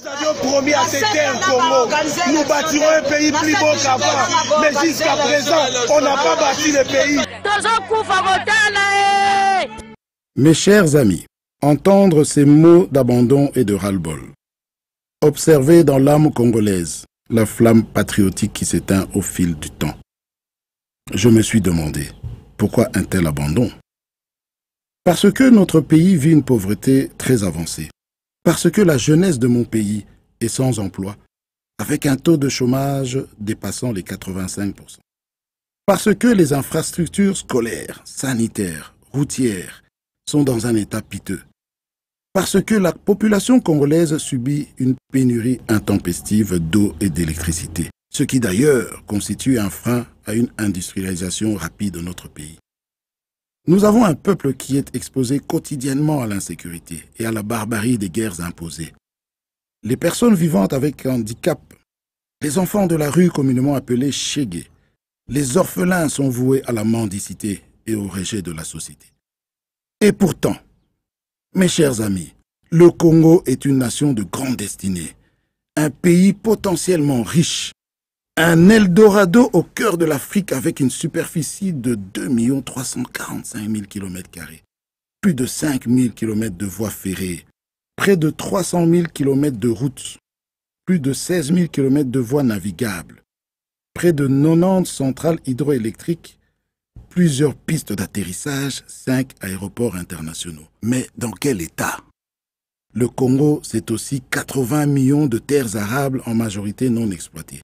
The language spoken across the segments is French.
Nous avions promis à ces terres nous bâtirons un pays plus beau qu'avant, mais jusqu'à présent, on n'a pas bâti le pays. Mes chers amis, entendre ces mots d'abandon et de ras-le-bol, observer dans l'âme congolaise la flamme patriotique qui s'éteint au fil du temps. Je me suis demandé, pourquoi un tel abandon Parce que notre pays vit une pauvreté très avancée parce que la jeunesse de mon pays est sans emploi, avec un taux de chômage dépassant les 85%. Parce que les infrastructures scolaires, sanitaires, routières sont dans un état piteux. Parce que la population congolaise subit une pénurie intempestive d'eau et d'électricité, ce qui d'ailleurs constitue un frein à une industrialisation rapide de notre pays. Nous avons un peuple qui est exposé quotidiennement à l'insécurité et à la barbarie des guerres imposées. Les personnes vivant avec handicap, les enfants de la rue communément appelés chégués, les orphelins sont voués à la mendicité et au rejet de la société. Et pourtant, mes chers amis, le Congo est une nation de grande destinée, un pays potentiellement riche un Eldorado au cœur de l'Afrique avec une superficie de 2 345 000 km, plus de 5 000 km de voies ferrées, près de 300 000 km de routes, plus de 16 000 km de voies navigables, près de 90 centrales hydroélectriques, plusieurs pistes d'atterrissage, 5 aéroports internationaux. Mais dans quel état Le Congo, c'est aussi 80 millions de terres arables en majorité non exploitées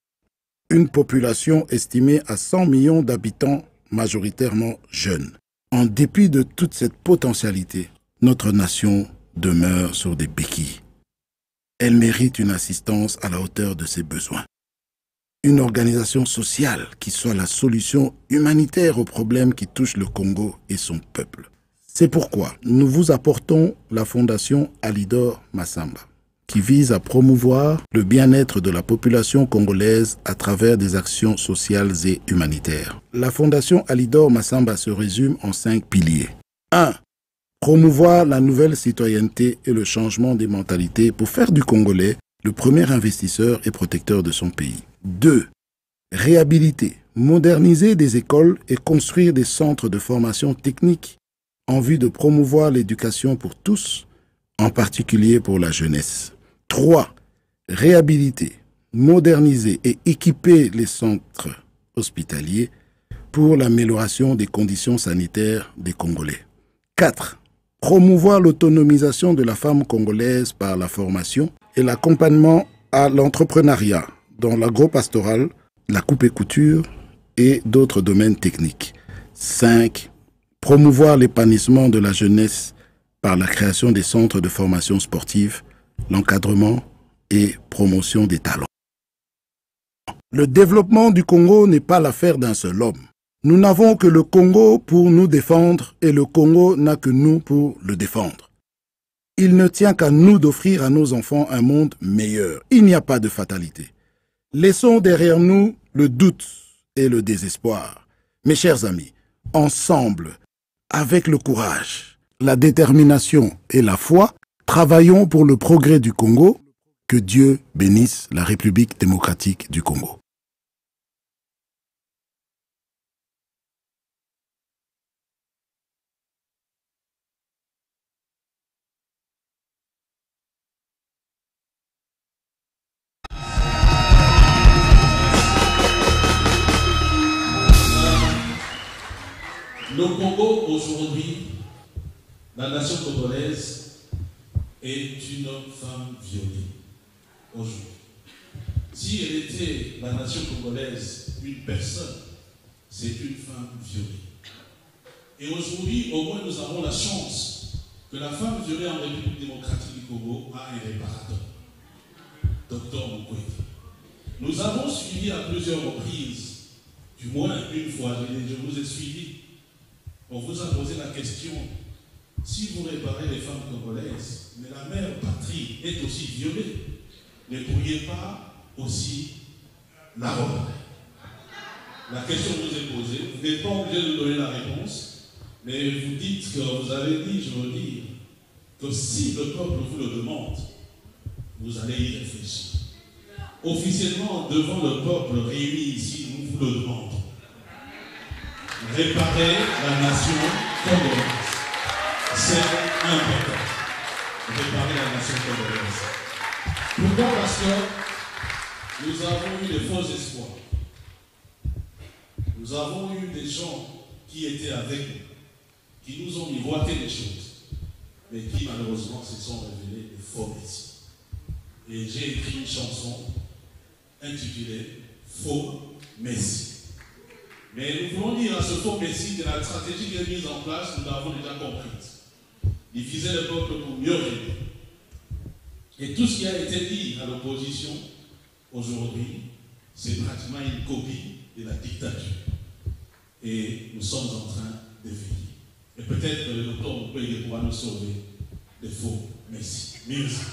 une population estimée à 100 millions d'habitants majoritairement jeunes. En dépit de toute cette potentialité, notre nation demeure sur des béquilles. Elle mérite une assistance à la hauteur de ses besoins. Une organisation sociale qui soit la solution humanitaire aux problèmes qui touchent le Congo et son peuple. C'est pourquoi nous vous apportons la fondation Alidor Massamba qui vise à promouvoir le bien-être de la population congolaise à travers des actions sociales et humanitaires. La fondation Alidor Massamba se résume en cinq piliers. 1. Promouvoir la nouvelle citoyenneté et le changement des mentalités pour faire du Congolais le premier investisseur et protecteur de son pays. 2. Réhabiliter, moderniser des écoles et construire des centres de formation technique en vue de promouvoir l'éducation pour tous, en particulier pour la jeunesse. 3. Réhabiliter, moderniser et équiper les centres hospitaliers pour l'amélioration des conditions sanitaires des Congolais. 4. Promouvoir l'autonomisation de la femme congolaise par la formation et l'accompagnement à l'entrepreneuriat dans l'agro-pastoral, la coupe et couture et d'autres domaines techniques. 5. Promouvoir l'épanouissement de la jeunesse par la création des centres de formation sportive l'encadrement et promotion des talents. Le développement du Congo n'est pas l'affaire d'un seul homme. Nous n'avons que le Congo pour nous défendre et le Congo n'a que nous pour le défendre. Il ne tient qu'à nous d'offrir à nos enfants un monde meilleur. Il n'y a pas de fatalité. Laissons derrière nous le doute et le désespoir. Mes chers amis, ensemble, avec le courage, la détermination et la foi, Travaillons pour le progrès du Congo. Que Dieu bénisse la République démocratique du Congo. Le Congo aujourd'hui, la nation congolaise est une femme violée aujourd'hui. Si elle était la nation congolaise, une personne, c'est une femme violée. Et aujourd'hui, au moins, nous avons la chance que la femme violée en République démocratique du Congo a un réparateur, Docteur Mukwege. Nous avons suivi à plusieurs reprises, du moins une fois, je vous ai suivi. On vous a posé la question si vous réparez les femmes congolaises, mais la mère patrie est aussi violée. Ne pourriez pas aussi la robe La question vous est posée, vous n'êtes pas obligé de donner la réponse, mais vous dites que vous avez dit, je veux dire, que si le peuple vous le demande, vous allez y réfléchir. Officiellement, devant le peuple réuni ici, nous vous le demandons. Réparer la nation comme C'est important réparer la nation congolaise. Pourquoi Parce que nous avons eu des faux espoirs. Nous avons eu des gens qui étaient avec nous, qui nous ont miroité des choses, mais qui malheureusement se sont révélés de faux messieurs. Et j'ai écrit une chanson intitulée Faux Messie. Mais nous voulons dire à ce faux messieurs que la stratégie qui est mise en place, nous l'avons déjà comprise faisait le peuple pour mieux Et tout ce qui a été dit à l'opposition aujourd'hui, c'est pratiquement une copie de la dictature. Et nous sommes en train de vivre. Et peut-être que le docteur pourra nous sauver des faux messieurs. Merci.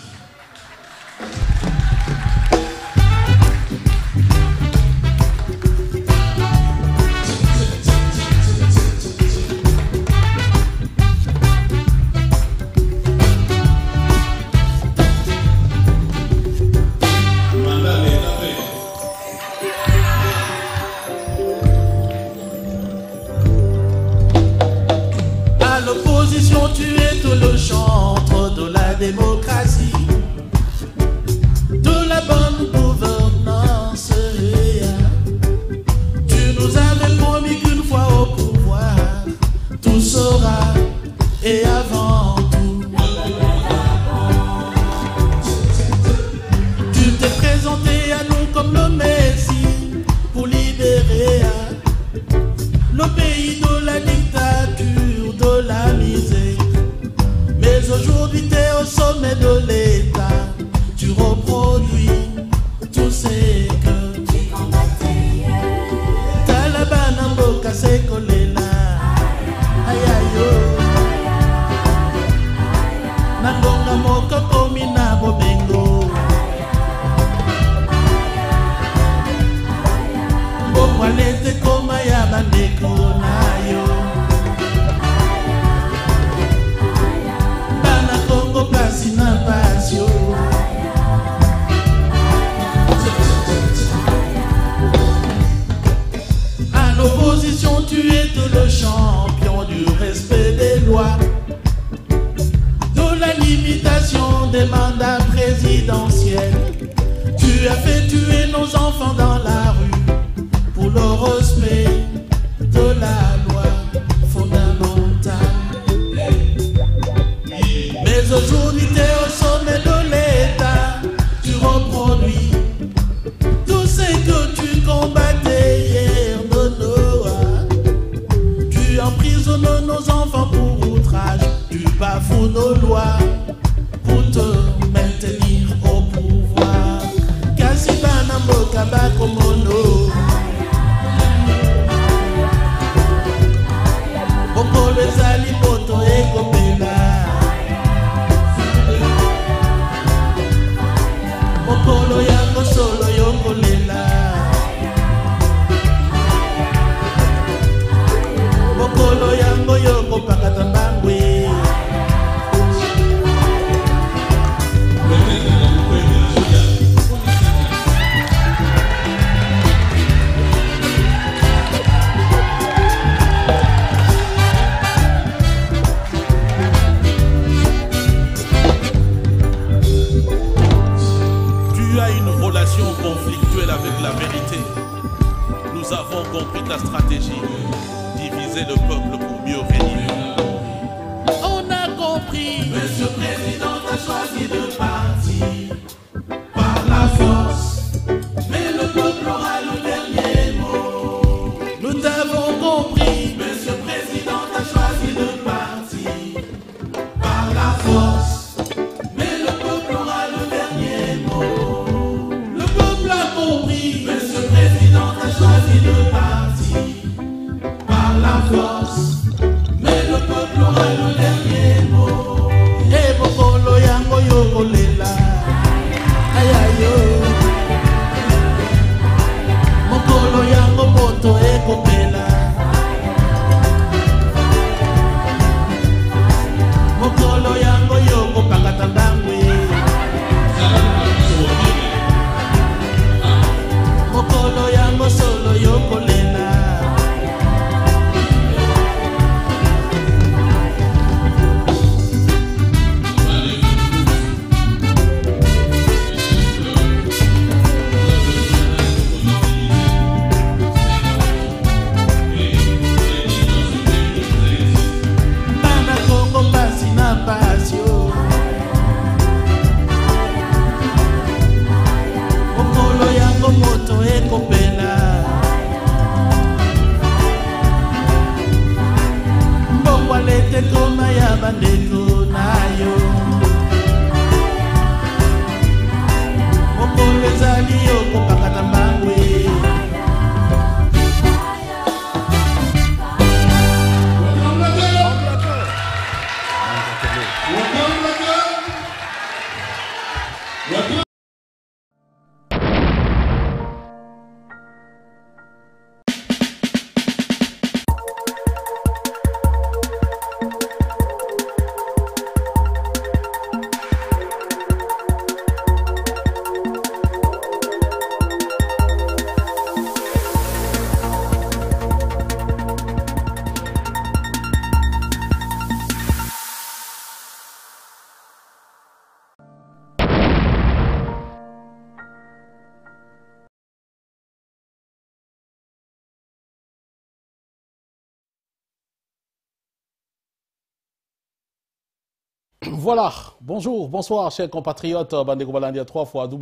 Voilà, bonjour, bonsoir, chers compatriotes. Bandego Balandia 3 fois la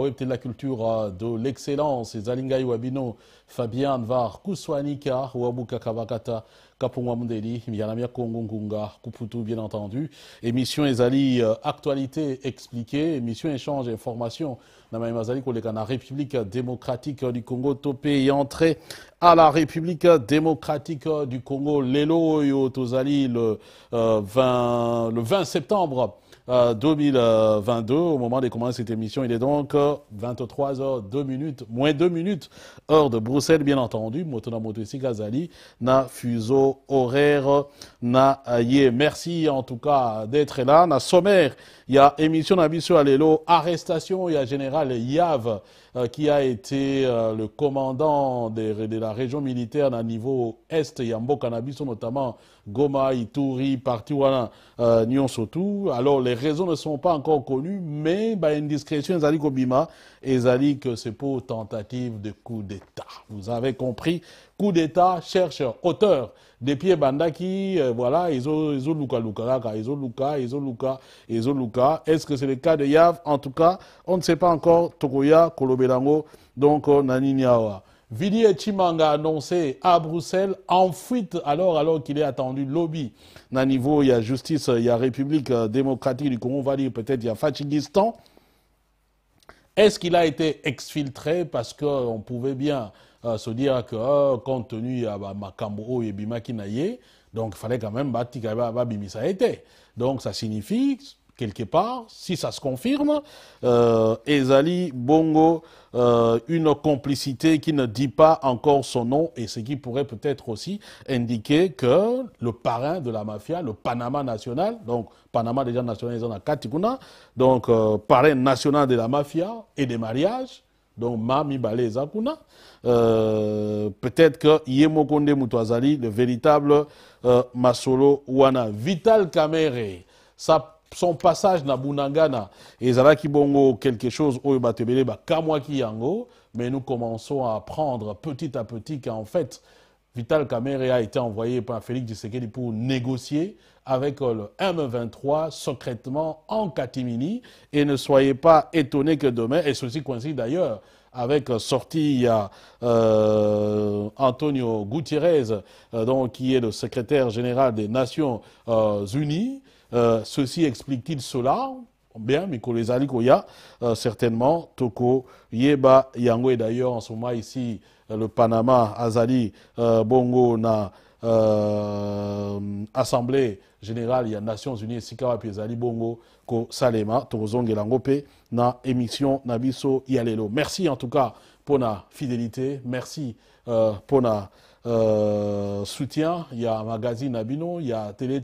web de la culture euh, de l'excellence. Zalingaï Wabino, Fabien var Kouswanika, Wabuka Kavakata. Kapongwa Mundeli, Kuputu, bien entendu. Émission Ezali, euh, actualité expliquée, émission échange information. Namaim Mazali, la République démocratique du Congo, topé et entrée à la République démocratique du Congo, Lelo Tozali, le, euh, le 20 septembre. 2022 euh, au moment des commencements cette émission. Il est donc 23 h 2 minutes, moins 2 minutes, heure de Bruxelles, bien entendu. Motona ici Gazali, na fuseau horaire, na yé. Merci en tout cas d'être là. Na sommaire, il y a émission na Alélo, arrestation, il y a général Yav. Euh, qui a été euh, le commandant de, la région militaire d'un niveau Est, Yambo Kanabiso notamment, Goma, Ituri, Partiwana, euh, Nyonsotu. Alors les raisons ne sont pas encore connues, mais bah, une discrétion Zali Kobima, Ezali que c'est pour tentative de coup d'État. Vous avez compris, coup d'État, chercheur, auteur des pieds bandaki, euh, voilà, ils ont Luka Luka, Ezo Luka, Ezo Luka, Luka. Est-ce que c'est le cas de Yav En tout cas, on ne sait pas encore Togoya, Kolobe donc on donc ni niawa Chimanga annoncé à Bruxelles en fuite alors, alors qu'il est attendu lobby. Au niveau, il y a justice, il y a République euh, démocratique du Congo, on va dire peut-être il y a Fachigistan. Est-ce qu'il a été exfiltré parce qu'on euh, pouvait bien euh, se dire que compte tenu à bah, Makambo et Bimakinaye, donc il fallait quand même battre ça été. Donc ça signifie quelque part, si ça se confirme, euh, Ezali Bongo, euh, une complicité qui ne dit pas encore son nom et ce qui pourrait peut-être aussi indiquer que le parrain de la mafia, le Panama national, donc Panama déjà nationalisé dans Katikuna, donc euh, parrain national de la mafia et des mariages, donc Mami Balé Zakuna, peut-être que Yemokonde Moutouazali, le véritable Masolo Wana, Vital Kamere, ça son passage na et Zalaki bongo quelque chose au batebele Kamwaki yango, mais nous commençons à apprendre petit à petit qu'en fait, Vital Kamere a été envoyé par Félix Tshisekedi pour négocier avec euh, le M23 secrètement en Katimini. Et ne soyez pas étonnés que demain, et ceci coïncide d'ailleurs avec euh, sortie euh, d'Antonio Antonio Gutiérrez, qui est le secrétaire général des Nations Unies, euh, ceci explique-t-il cela Bien, Mikole Zali y euh, certainement, Toko Yeba Yango, d'ailleurs en ce moment ici, euh, le Panama, Azali Bongo, na Assemblée générale, il y a Nations Unies, Sikawa, puis Azali Bongo, Ko Salema, Torozong et Langope, na émission Nabiso Yalelo. Merci en tout cas pour la fidélité, merci pour la. Euh, soutien, il y a Magazine Abino, il y a Télé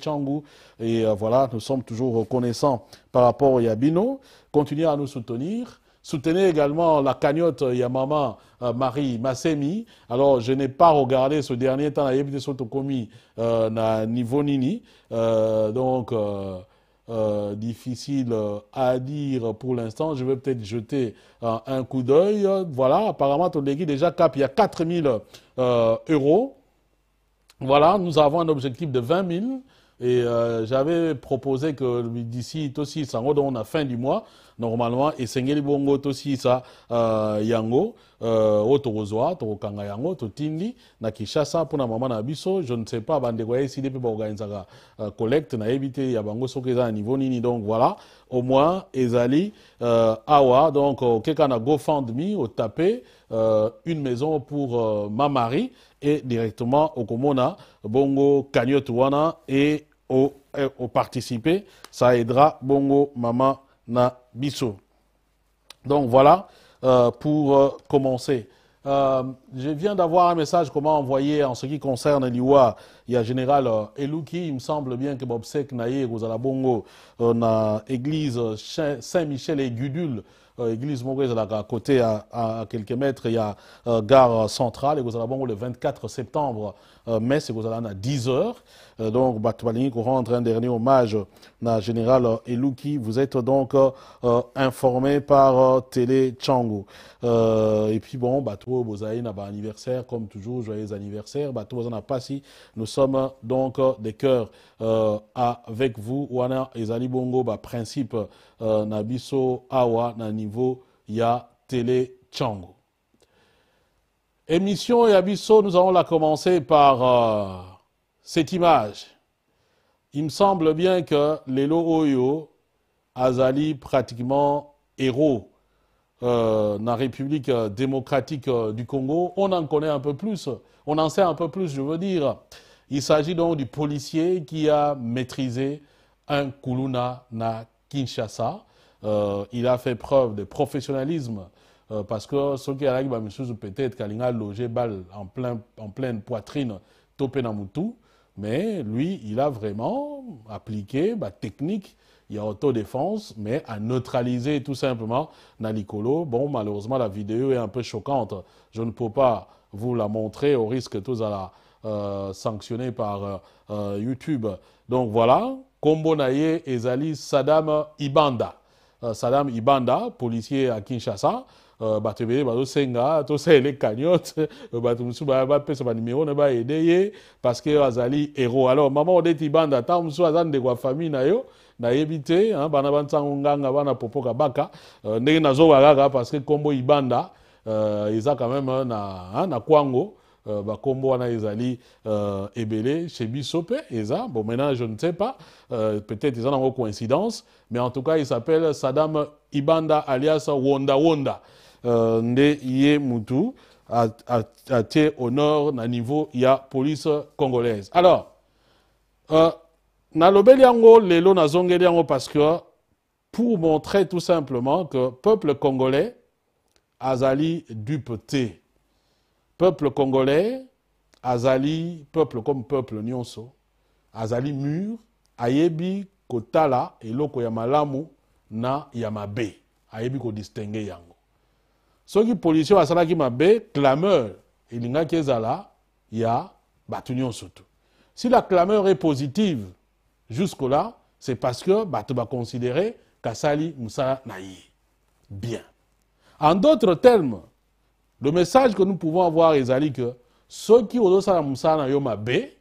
et euh, voilà, nous sommes toujours reconnaissants par rapport à Yabino. Continuez à nous soutenir. Soutenez également la cagnotte euh, Yamama maman Marie Massemi. Alors, je n'ai pas regardé ce dernier temps la Yébité Sotokomi euh, na Nivonini. donc, euh, difficile euh, à dire pour l'instant. Je vais peut-être jeter euh, un coup d'œil. Voilà, apparemment, Tondegui déjà cap, il y a 4 000 euros. Voilà, nous avons un objectif de 20 000. Et euh, j'avais proposé que d'ici aussi, sango on a fin du mois normalement et esengeli bongo aussi ça euh, yango euh, oyo tokozwa tokokanga yango totindi na kinshasa pour maman na biso je ne sais pas bande ya ici mpe baorganizaka uh, collecte n'a te ya bango soki eza na niveau nini donc voilà au moins ezali euh, awa donc okeka na gofundme otape euh, une maison pour euh, ma mari et directement okomona bongo cagnotte wana et au, participer. Ça aidera Bongo Mama na biso. Donc voilà euh, pour euh, commencer. Euh, je viens d'avoir un message comment envoyer en ce qui concerne l'IWA. Il y a général euh, Elouki, il me semble bien que Bobsek Naye, Gozalabongo, Bongo, euh, a église Saint-Michel et Gudule, l'église euh, église à côté, à, quelques mètres, il y a la gare centrale, et Bongo le 24 septembre, messe, vous y à 10 heures. donc, Batbalini, qu'on rendre un dernier hommage à général Elouki. Vous êtes donc informé par Télé Tchango. et puis bon, Batwo, Bozaïna, bah, anniversaire, comme toujours, joyeux anniversaire. Bah, tout a pas si. Nous sommes donc euh, des cœurs euh, avec vous. Wana Ezali Bongo, bah, principe euh, Awa, na niveau Ya Télé Tchango. Émission Yabiso, nous allons la commencer par euh, cette image. Il me semble bien que Lelo Oyo, Azali pratiquement héros dans euh, la République démocratique euh, du Congo, on en connaît un peu plus, on en sait un peu plus, je veux dire. Il s'agit donc du policier qui a maîtrisé un Kuluna na Kinshasa. Euh, il a fait preuve de professionnalisme parce que ce qui a peut-être Kalinga logé balle en, plein, en pleine poitrine Topenamutu, mais lui, il a vraiment appliqué la bah, technique il y a autodéfense, mais à neutraliser tout simplement Nalikolo. Bon, malheureusement, la vidéo est un peu choquante. Je ne peux pas vous la montrer au risque que tous à la euh, sanctionner par euh, euh, YouTube. Donc voilà, combo Naye et Zali Saddam Ibanda. Sadam euh, Saddam Ibanda, policier à Kinshasa. tout ça il est cagnote bato mosusu bapesa banimero ne va aider parce que azali héros alors on dit ibanda ntango que aza ndeko ya famille nayebi te hein, bana bantango nganga bana popoka kabaka euh, ndenge nazoka kaka parce que nkombo ibanda euh, eza quand même hein, na, hein, na kwango Euh, bakombo wana ezali euh, ebele chez biso bon maintenant je ne sais pas euh, peut-être eza nango coïncidence mais en tout cas il s'appelle Saddam ibanda alias wonda wonda euh, nde ye mutu atie Honor, na niveau ya police congolaise alors euh, nalobeli yango lelo nazongeli yango parce que pour montrer tout simplement que peuple congolais azali dupe peuple congolais azali peuple comme peuple nyonso azali mur ayebi kotala eloko ya malamu na ya mabe ayebi distingue yango police policier ki mabe clameur nga kezala, ya bato nyonso tout. si la clameur est positive Jusque-là, c'est parce que tu vas considérer Kassali Moussa Naï. Bien. En d'autres termes, le message que nous pouvons avoir, est que ceux qui ont ça Moussa Naïo Mabé,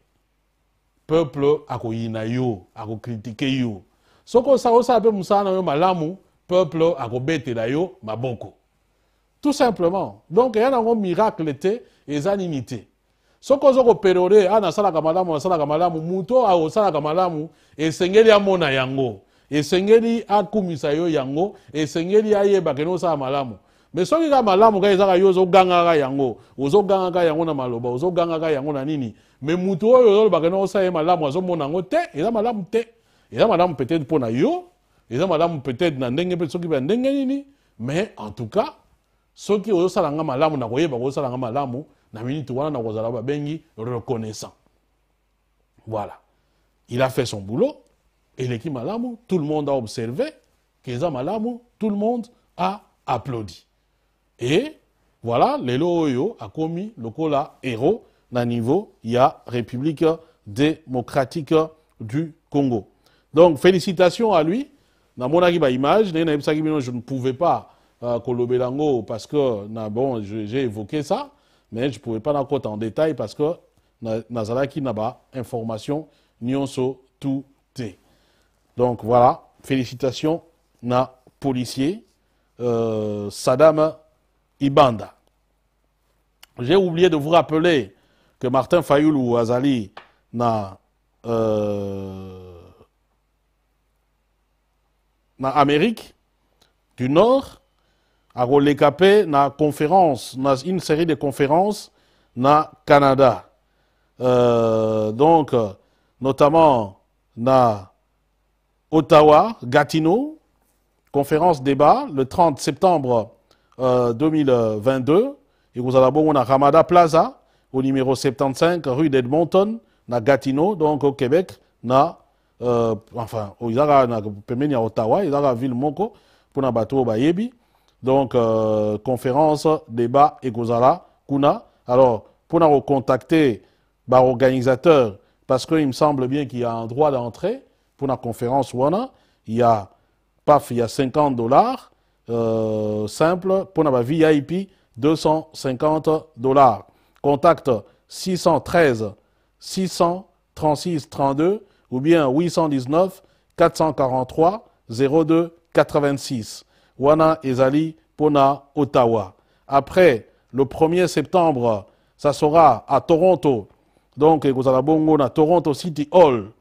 peuple akoyina yo, critiqué yo. Ceux qui ont pe Moussa Naïo Malamu, peuple a la yo, maboko. Tout simplement. Donc, il y a un miracle, animités soko oza perore ana ah, sala a sala malamu muto oyo aosalaka malamu esengeli amona yango esengeli akumisa yo yango esengeli ayeba kende osala malamu me soki gamalamu, malamu kaka ezaka yo ozogangaka yango ozogangaka yango na maloba ozogangaka yango na nini me muto oyo ozoloba kende osala ye malamu azomona ngo te eza malamu te eza malamu peut-être mpo na yo eza malamu peut-être na ndenge pe soki ndenge nini mais en tout cas soki ozosalanga malamu na koyeba kozosala nga malamu na minute wana kozala reconnaissant voilà il a fait son boulot Et eleki malamu tout le monde a observé keza malamu tout le monde a applaudi et voilà lelo oyo le lokola héros na niveau ya république démocratique du congo donc félicitations à lui namonaki baimage je ne pouvais pas euh, parce que na, bon j'ai évoqué ça mais je ne pouvais pas en compte en détail parce que n'a pas information nyonso tout Donc voilà, félicitations na policier euh, Saddam Ibanda. J'ai oublié de vous rappeler que Martin Fayoulou Azali na euh, na Amérique du Nord à na conférence une série de conférences na canada donc notamment na ottawa gatineau conférence débat le 30 septembre 2022. euh, 2022 allez bon na ramada plaza au numéro 75 rue d'edmonton na gatineau donc au québec na euh, enfin la na de y ottawa la ville moko pour bayebi donc euh, conférence débat et Gozala Kuna alors pour nous contacter par bah, organisateur parce qu'il me semble bien qu'il y a un droit d'entrée pour la conférence Wana il y a paf il y a 50 dollars euh, simple pour la VIP 250 dollars contact 613 636 32 ou bien 819 443 02 86 wana ezali pona Ottawa. Après le 1er septembre, ça sera à Toronto. Donc vous bongo na Toronto City Hall.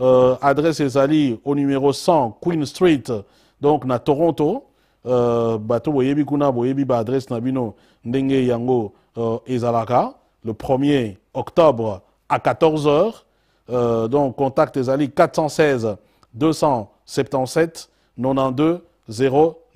Euh, adresse ezali au numéro 100 Queen Street donc na Toronto. Euh, bato boyebi kuna boyebi ba adresse na ndenge yango euh, ezalaka le 1er octobre à 14h. Euh, donc, contact Ezali 416 277 920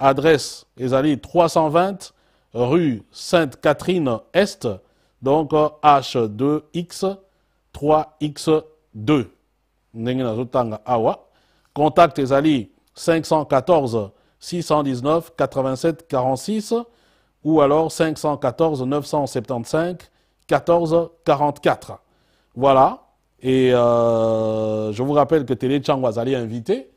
adresse Ezali, 320, rue Sainte-Catherine-Est, donc H2X euh, 3X2. awa contact ezali 514 619 87 46 ou alors 514 975 14 44 voilà et euh, je vous rappelle que télé Wazali est invité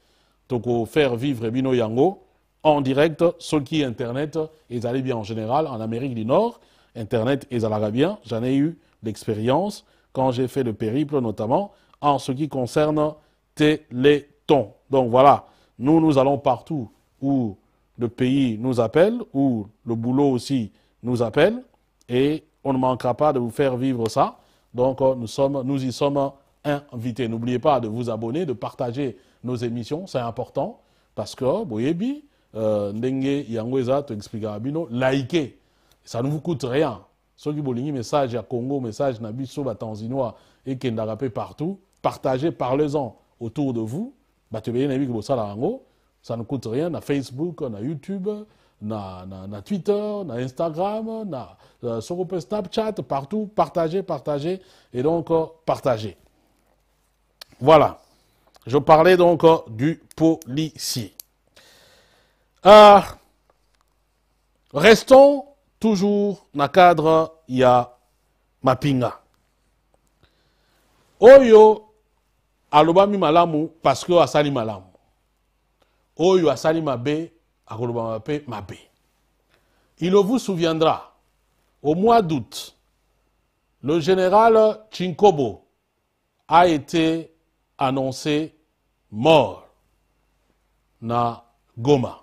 donc faire vivre bino yango en direct, ce qui est Internet, ils allaient bien en général. En Amérique du Nord, Internet, ils allaient bien. J'en ai eu l'expérience quand j'ai fait le périple, notamment en ce qui concerne Téléthon. Donc voilà, nous, nous allons partout où le pays nous appelle, où le boulot aussi nous appelle, et on ne manquera pas de vous faire vivre ça. Donc euh, nous, sommes, nous y sommes invités. N'oubliez pas de vous abonner, de partager nos émissions, c'est important, parce que, bien. Euh, ndenge yango eza toexplikaka bino likez ça ne vous coûte rien soki bolingi message à congo message na biso batanzinois ekendaka mpe partout partagez parlez-en autour de vous bato ebele yango ça ne coûte rien na facebook na youtube na, na, na twitter na instagram na, a euh, soko mpe snapchat partout partagez partagez et donc euh, partagez voilà je parlais donc du policier ah, restons toujours dans le cadre ya mapinga oyo alobami malamu parce que asali malamu oyo asali mabe akolobama mabe il vous souviendra au mois d'août le général chinkobo a été annoncé mort na goma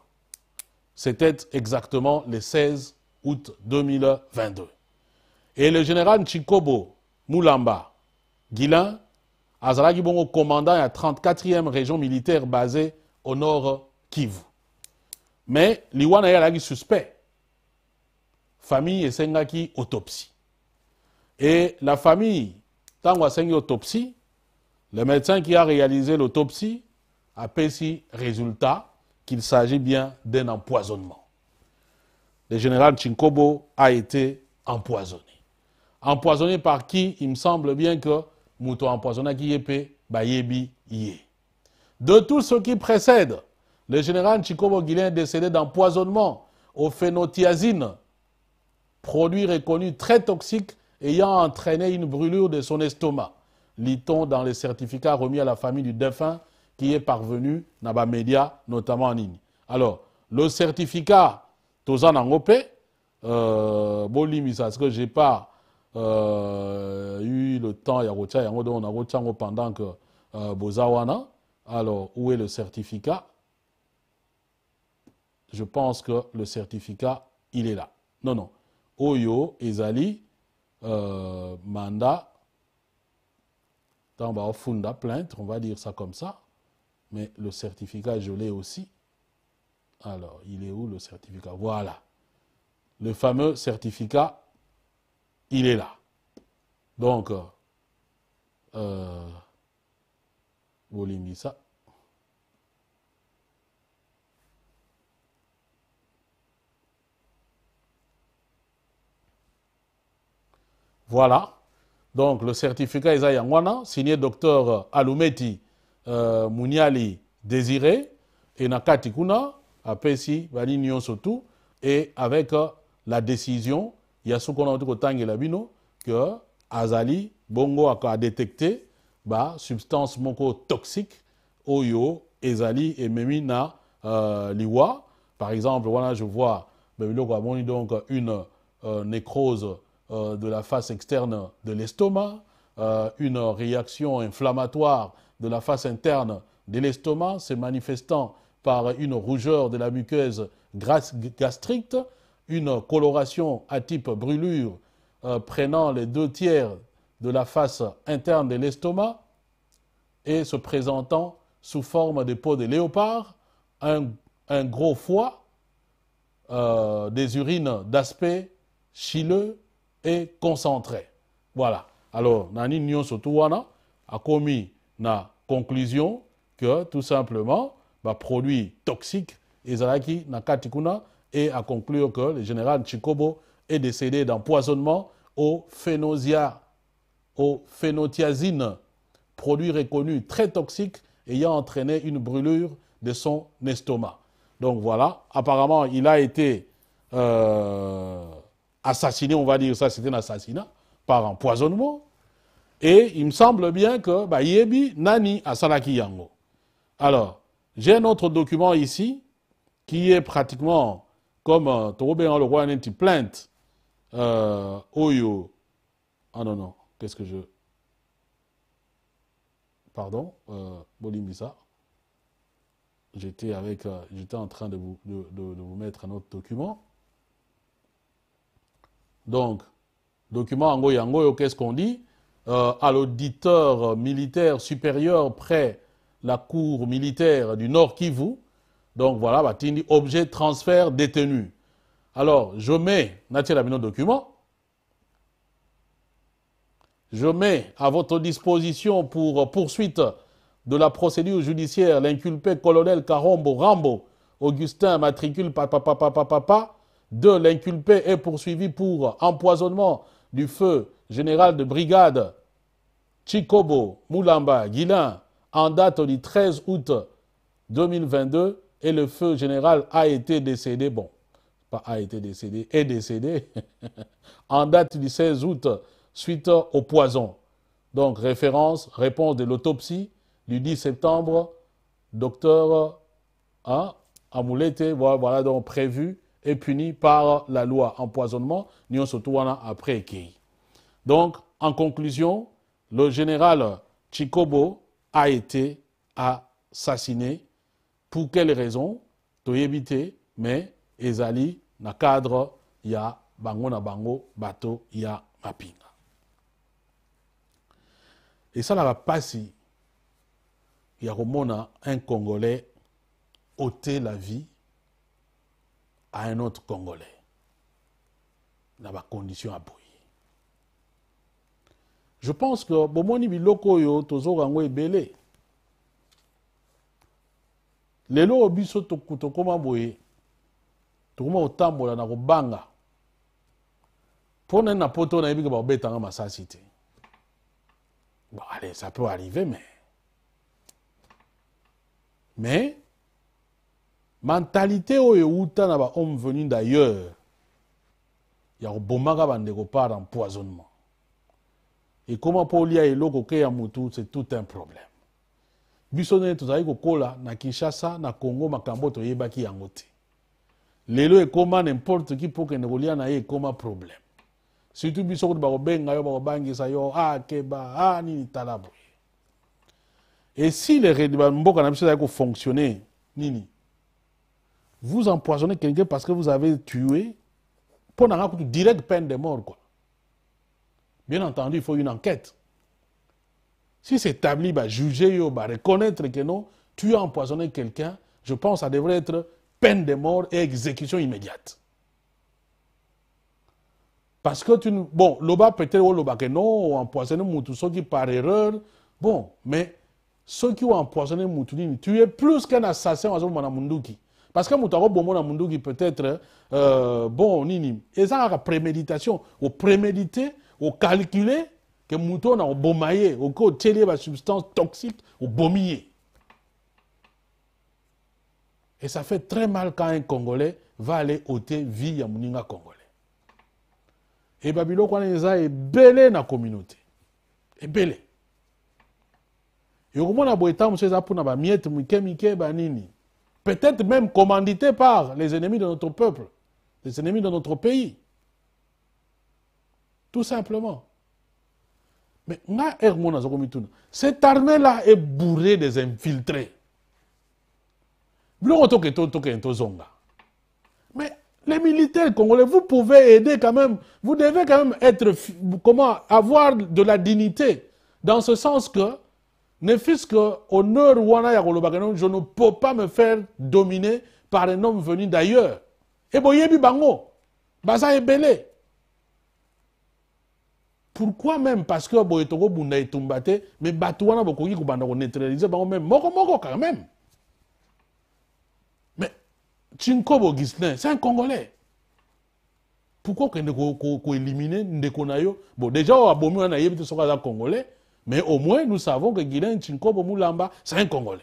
c'était exactement le 16 août 2022. Et le général Nchikobo Moulamba Guilin, Azalagi Bongo, commandant à 34e région militaire basée au nord Kivu. Mais Liwana suspect. Famille et autopsie. Et la famille, a Sengi autopsie, le médecin qui a réalisé l'autopsie a pessi résultat qu'il s'agit bien d'un empoisonnement. Le général Chinkobo a été empoisonné. Empoisonné par qui Il me semble bien que Mouto empoisonna empoisonné Bayebi Yé. De tout ce qui précède, le général Chinkobo Guilin est décédé d'empoisonnement au phénothiazines, produit reconnu très toxique ayant entraîné une brûlure de son estomac, lit-on dans les certificats remis à la famille du défunt qui est parvenu dans les médias, notamment en ligne. Alors, le certificat, Tozan Angopé, euh, parce que j'ai pas euh, eu le temps, Yarocha, on a pendant que euh, Bozawana. Alors, où est le certificat Je pense que le certificat, il est là. Non, non. Oyo, Ezali, euh, Manda, Tamba, Funda, plainte, on va dire ça comme ça. Mais le certificat, je l'ai aussi. Alors, il est où le certificat Voilà. Le fameux certificat, il est là. Donc, euh, ça. Euh, voilà. Donc, le certificat Isaiah Ngwana, signé docteur Alumeti euh, muniali désiré et nakati kuna apesi bali nyonso et avec euh, la décision ya soko labino la bino que azali bongo a détecté ba substance moko toxique oyo ezali memi na euh, liwa par exemple voilà je vois bah, donc une euh, nécrose de la face externe de l'estomac, une réaction inflammatoire de la face interne de l'estomac, se manifestant par une rougeur de la muqueuse gastrique, une coloration à type brûlure euh, prenant les deux tiers de la face interne de l'estomac et se présentant sous forme de peau de léopard, un, gros foie, euh, des urines d'aspect chileux et concentré. Voilà. Alors, Nani Nyon Sotouana a commis na conclusion que tout simplement bah, produit toxique ezalaki na et à conclure que le général Chikobo est décédé d'empoisonnement au phénosia, au phénotiazine, produit reconnu très toxique ayant entraîné une brûlure de son estomac. Donc voilà, apparemment il a été euh, assassiné, on va dire ça c'était un assassinat par empoisonnement, et il me semble bien que bah, Yebi Nani Asanaki Yango. Alors, j'ai un autre document ici qui est pratiquement comme vois euh, le roi une plainte. Euh, Oyo. Ah non, non, qu'est-ce que je. Pardon, euh, Bolimisa. J'étais avec. Euh, j'étais en train de vous, de, vous mettre un autre document. Donc, document Ango Yango, qu'est-ce qu'on dit euh, à l'auditeur militaire supérieur près la cour militaire du Nord Kivu. Donc voilà, Batini, objet transfert détenu. Alors, je mets, naturellement, nos document. Je mets à votre disposition pour poursuite de la procédure judiciaire l'inculpé colonel Carombo Rambo Augustin matricule papa papa papa papa. l'inculpé est poursuivi pour empoisonnement du feu général de brigade Chikobo, Moulamba, Guilin, en date du 13 août 2022, et le feu général a été décédé, bon, pas a été décédé, est décédé, en date du 16 août, suite au poison. Donc, référence, réponse de l'autopsie du 10 septembre, docteur a hein, Amoulete, voilà, donc prévu et puni par la loi empoisonnement, Nyon Sotouana après Donc, en conclusion, le général Chikobo a été assassiné. Pour quelles raisons Toyebite, mais Ezali, na cadre, ya bango na bango, bateau ya mapinga. Et ça, la pasi, ya romona, un Congolais ôter la vie à un autre Congolais. la condition à bruit je pense que bomoni biloko oyo tozwaka yango ebele lelo to biso tokóma boye tokóma kotambola na kobanga mpo nani na poto nayebi ke babetanga masasi te bon allez ça peut arriver mais mais mentalité oyo euta na homme venu d'ailleurs ya bande ko par empoisonnement ekóma mpo olia eloko okeya motu c'est tout un problème biso ndenge tozalaki kokola na kinshasa na congo ma kamboto yebaki te lelo ekóma nimporte qui pour que kolia na ye ekóma problème surtout biso kutu bakobenga yo bakobangisa yo akeba ah, a ah, Et si le esi mboka na biso ezalaki fonctionner, nini vous empoisonnez quelqu'un parce que vous avez tué pour na direct peine de mort quoi Bien entendu, il faut une enquête. Si c'est établi, bah, juger, bah, reconnaître que non, tu as empoisonné quelqu'un, je pense que ça devrait être peine de mort et exécution immédiate. Parce que tu. Bon, l'oba peut-être, ou oh, l'oba que non, ou empoisonné Moutou, ceux qui par erreur. Bon, mais ceux qui ont empoisonné Moutounini, tu es plus qu'un assassin à Manamunduki. Parce que Moutou, Bomo peut-être, euh, bon, Nini, et ça, la préméditation, Au préméditer que ke bon na oboma ye oke otieli ye substance toxique au bomillé. et ça fait très mal quand un congolais va aller ôter vie à un congolais Et Babylon il est belé dans la communauté ebele yokomona boye ntango mosusu eza mpona bamiete mike mike banini peut-être même commandité par les ennemis de notre peuple les ennemis de notre pays tout simplement. Mais cette armée-là est bourrée des infiltrés. Mais les militaires congolais, vous pouvez aider quand même. Vous devez quand même être, comment, avoir de la dignité. Dans ce sens que, ne fût-ce que honneur je ne peux pas me faire dominer par un homme venu d'ailleurs. Et bi bango, baza pourquoi même parce que en train de te bato bokoki neutraliser bango même moko moko quand même mais chinkobo gislin c'est un congolais pourquoi ndeko na bon déjà on a wana vous congolais mais au moins nous savons que guilain chinkobo mulamba c'est un congolais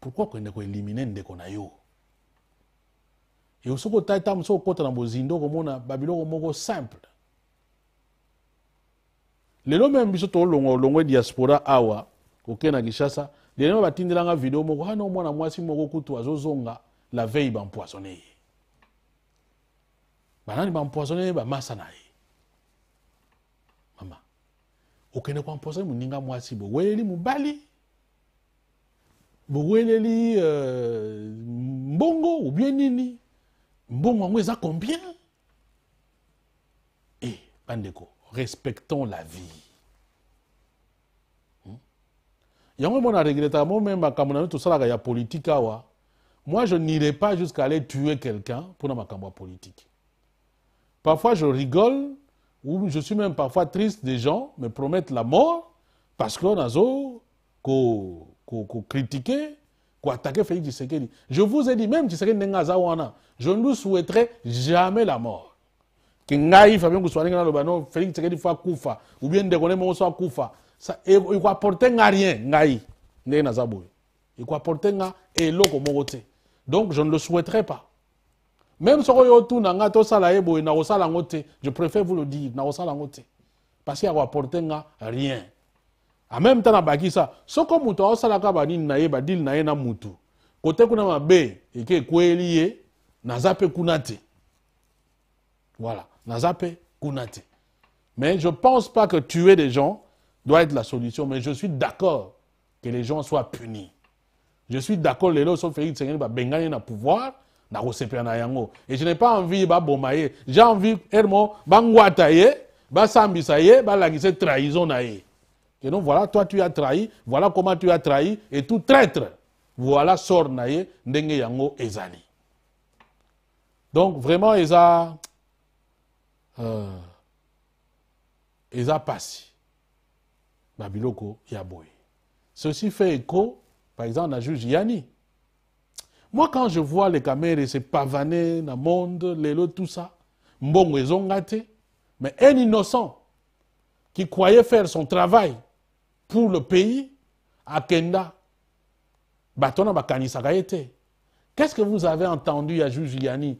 pourquoi ndeko na yo soki otali ntango na bozindo okomona babiloko moko simple lelo meme biso tolonga olongwe diaspora awa okei na kinshasa lelo batindelanga video moko hana omwana mwasi moko kutu azozonga la veille bampoisonne ye banani bampoisonne ye bamasa na ye mama okende kwampoisonne moninga mwasi boweleli mobali boweleli euh, mbongo obie nini Bon, moi, ça combien Eh, bandeko respectons la vie Il y même mo a makambo ya awa moi je n'irai pas jusqu'à aller tuer quelqu'un pour ma ya politique. parfois je rigole ou je suis même parfois triste des gens me promettent la mort parce qu'on a kocritiquer ko, ko attaquer Félix Tshisekedi. Je vous ai dit, même Tshisekedi Nengaza Wana, je ne lui souhaiterais jamais la mort. que Kingai, Fabien Kouswaninga, Lobano, Félix Tshisekedi Fa Koufa, ou bien Ndekone Moussa Koufa. Ça, il ne apporter rien, Ngai, Nengaza Boy. Il ne apporter nga eloko mogote. Donc, je ne le souhaiterais pas. Même si on tout nanga to sala ebo na osala je préfère vous le dire, na osala Parce qu'il ne apporté rien en même temps nabaki sa soko moto aosalaka banini na ye badili na ye na mutu kuna mabé, eke ekweli n'a voilà nazape mpe mais je pense pas que tuer des gens doit être la solution mais je suis d'accord que les gens soient punis je suis d'accord les sont so félix ba babengani na pouvoir nakosepela na yango et je n'ai pas envie ba ye j'ai envie elmo bangwata ye basambisa ye balakisa trahison na ye et donc voilà, toi tu as trahi, voilà comment tu as trahi, et tout traître. Voilà sort naye yango ezali. Donc vraiment ils euh, passé. Babiloko yaboy. Ceci fait écho, par exemple, à juge Yani. Moi, quand je vois les caméras se pavaner dans le monde, les lots, tout ça, bon ils gâté. Mais un innocent qui croyait faire son travail, pour le pays à Kenda, qu'est-ce que vous avez entendu à Yani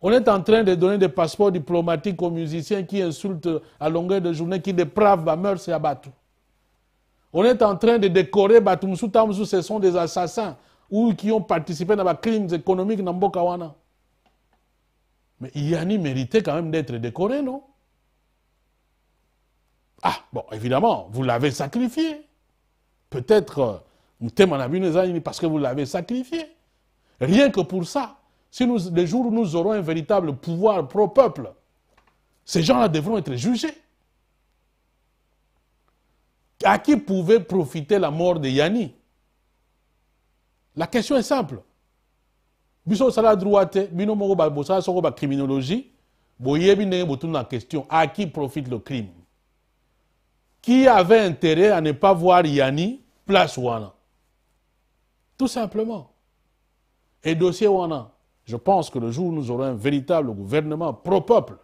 on est en train de donner des passeports diplomatiques aux musiciens qui insultent à longueur de journée qui dépravent et et Batou. on est en train de décorer ce sont des assassins ou qui ont participé des crimes économiques dans Bokawana. mais yani méritait quand même d'être décoré non ah, bon, évidemment, vous l'avez sacrifié. Peut-être, euh, parce que vous l'avez sacrifié. Rien que pour ça, si nous, le jour où nous aurons un véritable pouvoir pro-peuple, ces gens-là devront être jugés. À qui pouvait profiter la mort de Yanni La question est simple. question à qui profite le crime qui avait intérêt à ne pas voir Yanni place Wana. Tout simplement. Et dossier Wana, je pense que le jour où nous aurons un véritable gouvernement pro-peuple,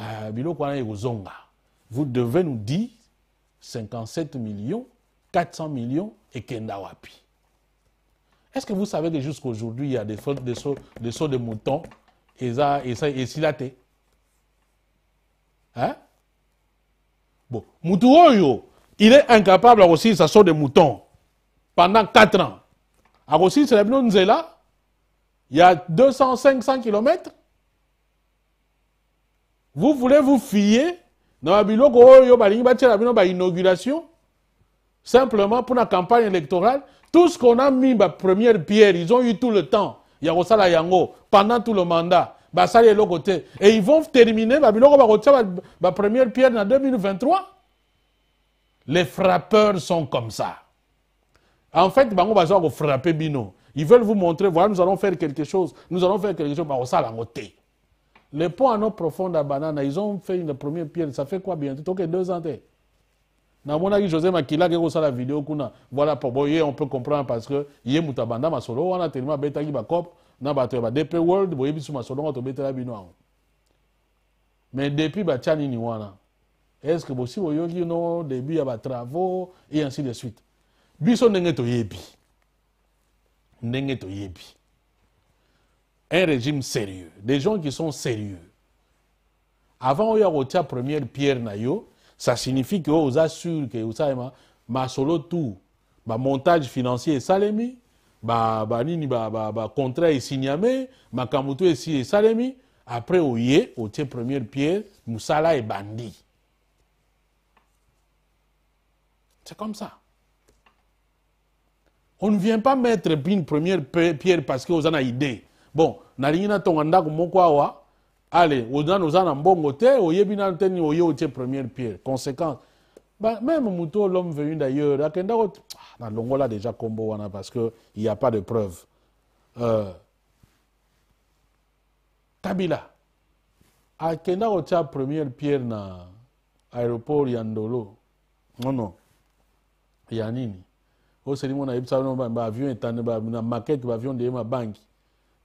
euh, vous devez nous dire 57 millions, 400 millions et Kendawapi. Est-ce que vous savez que jusqu'à aujourd'hui, il y a des sauts de, sauts, de, moutons et ça, et silaté Hein Bon, il est incapable à aussi sa sorte de mouton pendant 4 ans. À c'est il y a 200, 500 kilomètres. Vous voulez vous fier dans biloko simplement pour la campagne électorale tout ce qu'on a mis la première pierre ils ont eu tout le temps y yango pendant tout le mandat basali eloko côté et ils vont terminer babiloko ma première pierre en 2023 les frappeurs sont comme ça en fait bango bazala frapper bino ils veulent vous montrer voilà nous allons faire quelque chose nous allons faire quelque chose bakosalango te les ponts en eau profonde à banana ils ont fait une première pierre ça fait quoi bien bientôt ok deux ans mona namonaki josé makila a la vidéo kuna voilà pour boye on peut comprendre parce que ye moto abanda masolo wana qui va bacope na bato ya badepe world boye biso masolongo tobetela bino yango me depuis batya nini wana estce bosi boyoki no début ya travaux et ainsi de suite biso nengeto yebi nengeto yebi un régime sérieux des gens qui sont sérieux avant oyo la première pierre na yo ça signifie que ke que oza sûr ma ma solo tout ma montage financier esalemi ba ba nini ba ba ba contrat signé makambo est esi salemi après oye otie première pierre et bandi c'est comme ça on ne vient pas mettre une première pierre parce que oza na idée bon nalingi natonga ndako moko awa ale oza na mbongo te oyebi nanu te nini oye otie première pierre conséquence bah, même Muto, l'homme venu d'ailleurs, akendako na ah, bah, longola déjà combo wana hein, parce que il n'y a pas de preuve. Euh, Kabila akendako ah, tia première pierre na aéroport Yandolo Ndolo. Non non. Ya nini? oseli oh, mona ayebisa bino ba bah, avion bah, etane na makete baavion ndeye mabangi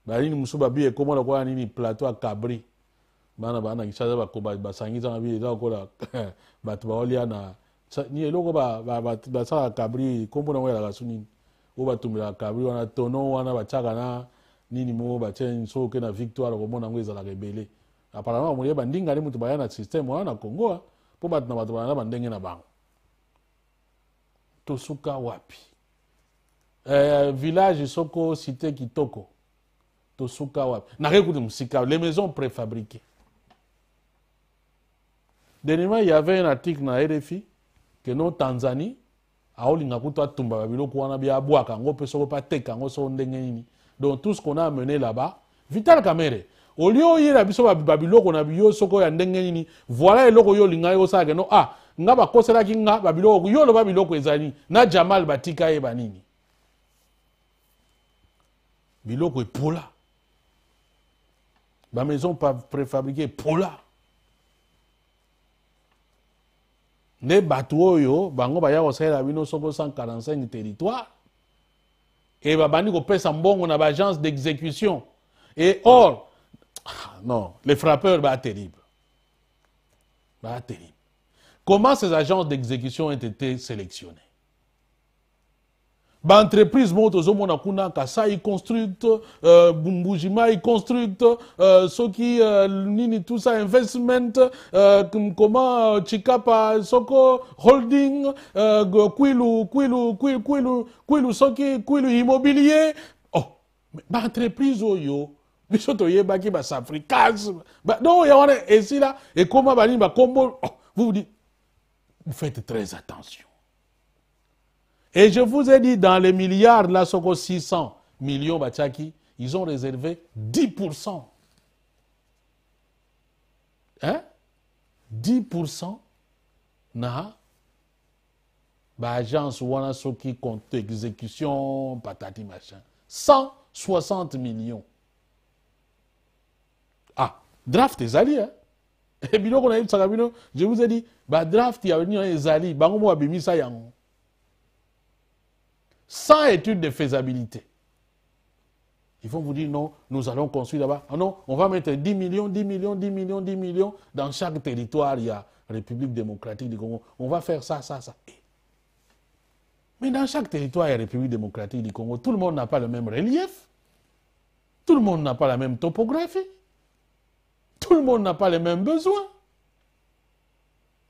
balini mosusu babi ekomola kwa nini plateau ya cabri bana banakisasa basangisanga bi b'ida kokola bato baolia na ni eloko basalaka kabri nkombo nango so nini oyo batumbelaka kabri wana tono wana nini mo na victoire komona yango e la ebele apparemment un ye bandingani moto baya na systeme wana na congoa ah, mpo bato na bato balanda bandenge na bango wapi eh, village soko cité kitoko tosuka wapi La musika. les maisons préfabriquées dernièrement il y avait un article na rfi que no Tanzanie, aolinga kuta atumba babiloko wana biabwaka yango mpe soko donc tout ce qu'on a amené là-bas vital camere avons oyela biso babiloko na biyo soko ya ndenge nini yo olinga yo osala ah nga bakoselaki nga babiloko yo nous biloko ezali na jamal batika ye banini biloko epola maison préfabriqué epola Les bato oyo bango baya kosalela bino 145 territoire e babandi kopesa mbongo na d'exécution Et or ah, non les frappeurs sont terrible terrible comment ces agences d'exécution ont été sélectionnées moto zo mona kuna kasai construite euh, bumbujimai construite euh, soki euh, nini tout ça investment euh, comment euh, chikapa soko holding euh, kwilu kwilu kwilu kwilu kwilu soki kwilu immobilier oh baentreprise oyo biso toyebaki basafricase ba, don et wana esila nini banini kombo, oh, vous vous dites vous faites très attention et je vous ai dit, dans les milliards, là, ce 600 millions, ils ont réservé 10%. Hein? 10% na bah, agence wana soki compte exécution patati machin 160 millions ah draft ezali hein? biloko nayebisaka je vous ai dit bah, draft, badraft ya nini ezali bango moko babimisa un sans étude de faisabilité. Ils vont vous dire non, nous allons construire là-bas. Ah non, on va mettre 10 millions, 10 millions, 10 millions, 10 millions. Dans chaque territoire, il y a République démocratique du Congo. On va faire ça, ça, ça. Mais dans chaque territoire, il y a République démocratique du Congo. Tout le monde n'a pas le même relief. Tout le monde n'a pas la même topographie. Tout le monde n'a pas les mêmes besoins.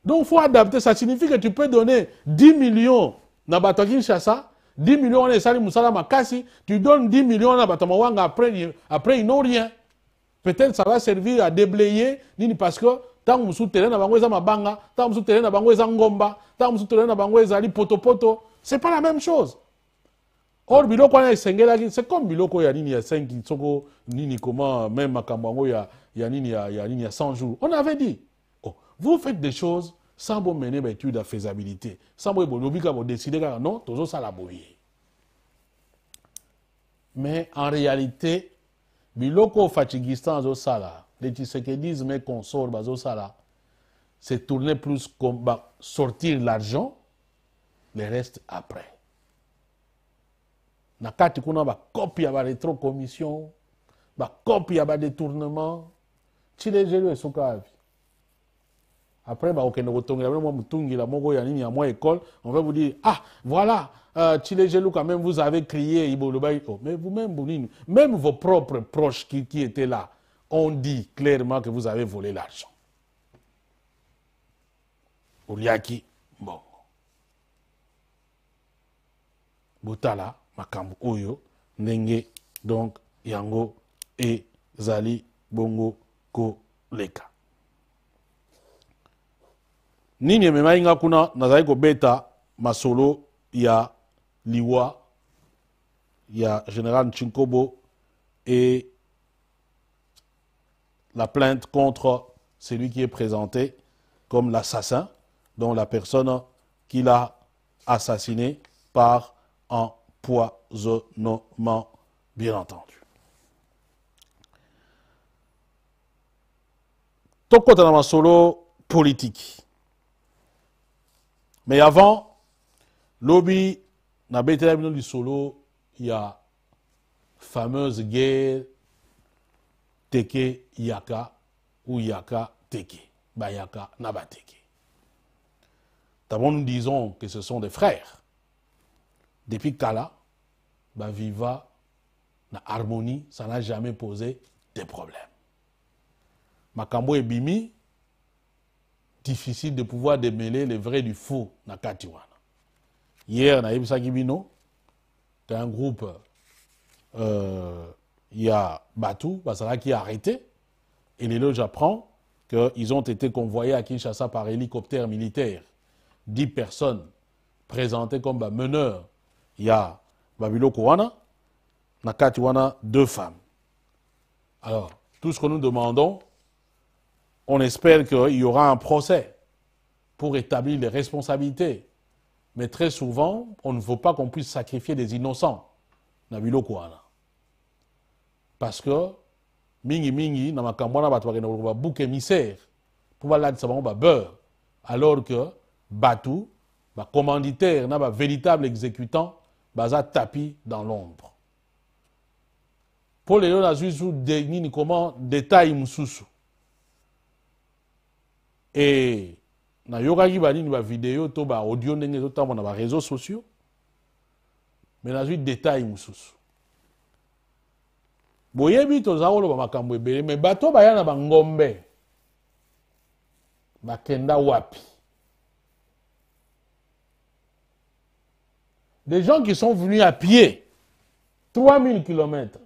Donc, il faut adapter. Ça signifie que tu peux donner 10 millions Nabatoki Kinshasa 10 millions est esali mosala makasi tu donnes 10 millions wana bato après, après ils n'ont rien peut-être ça va servir à déblayer nini parce que ntango mosusu terrain na bango eza mabanga ntango mosusu terrain na bango eza ngomba ntango mosusu terrain na bango poto potopoto c'est pas la même chose or biloko wana esengelaki c'est comme biloko ya nini ya 5 soko nini comment même makambo ya, ya nini ya, ya nini ya 100 jours on avait dit oh, vous faites des choses sans mener l'étude ben, de faisabilité, sans décider que non, toujours ça la Mais en réalité, les biloko fatiguistan au sala, les disent mes consorts bazo ben, sala, c'est tourner plus comme ben, sortir l'argent, le reste après. Nakati kuna ba copie ba commission, ba copie ba détournement, les chile jelo esukavi après on va vous dire ah voilà euh, quand même, vous avez crié oh, Mais vous-même, même vos propres proches qui, étaient là, ont dit clairement que vous avez volé l'argent. Oliaki, bon. Boutala, Makambu Nenge, donc, Yango, et Zali, Bongo, Ko, nini ememai nga kuna nazali il masolo ya liwa ya général Nchinkobo et la plainte contre celui qui est présenté comme l'assassin, dont la personne qu'il a assassiné par empoisonnement, bien entendu. un masolo politique mais avant, Lobi, na du Solo, il y a fameuse guerre Teke Yaka ou Yaka Teke. Bayaka Nabateke. D'abord, nous disons que ce sont des frères. Depuis Kala, Viva, la harmonie, ça n'a jamais posé de problème. Makambo et Bimi, difficile de pouvoir démêler le vrai du faux na Katiwana. Hier, hier y bino c'est un groupe euh, il euh, ya qui a arrêté et les loges j'apprends qu'ils ont été convoyés à kinshasa par hélicoptère militaire dix personnes présentées comme bah, meneurs, ya Babilo Kouana, na Katiwana deux femmes alors tout ce que nous demandons on espère qu'il y aura un procès pour établir les responsabilités. Mais très souvent, on ne veut pas qu'on puisse sacrifier des innocents. le koana, Parce que, mingi mingi, na bouc émissaire. Pour beurre. Alors que, batu, commanditaire, na véritable exécutant, baza tapis dans l'ombre. les les gens, su ni comment détail mususu et e nayokaki banini bavideo to baaudio ndenge ezotambola na réseaux sociaux me nazwi detail mosusu boyebi toza koloba makambo ebele me bato baya na bangombe bakenda wapi des gens qui sont venus à pied 3000 kilomètres,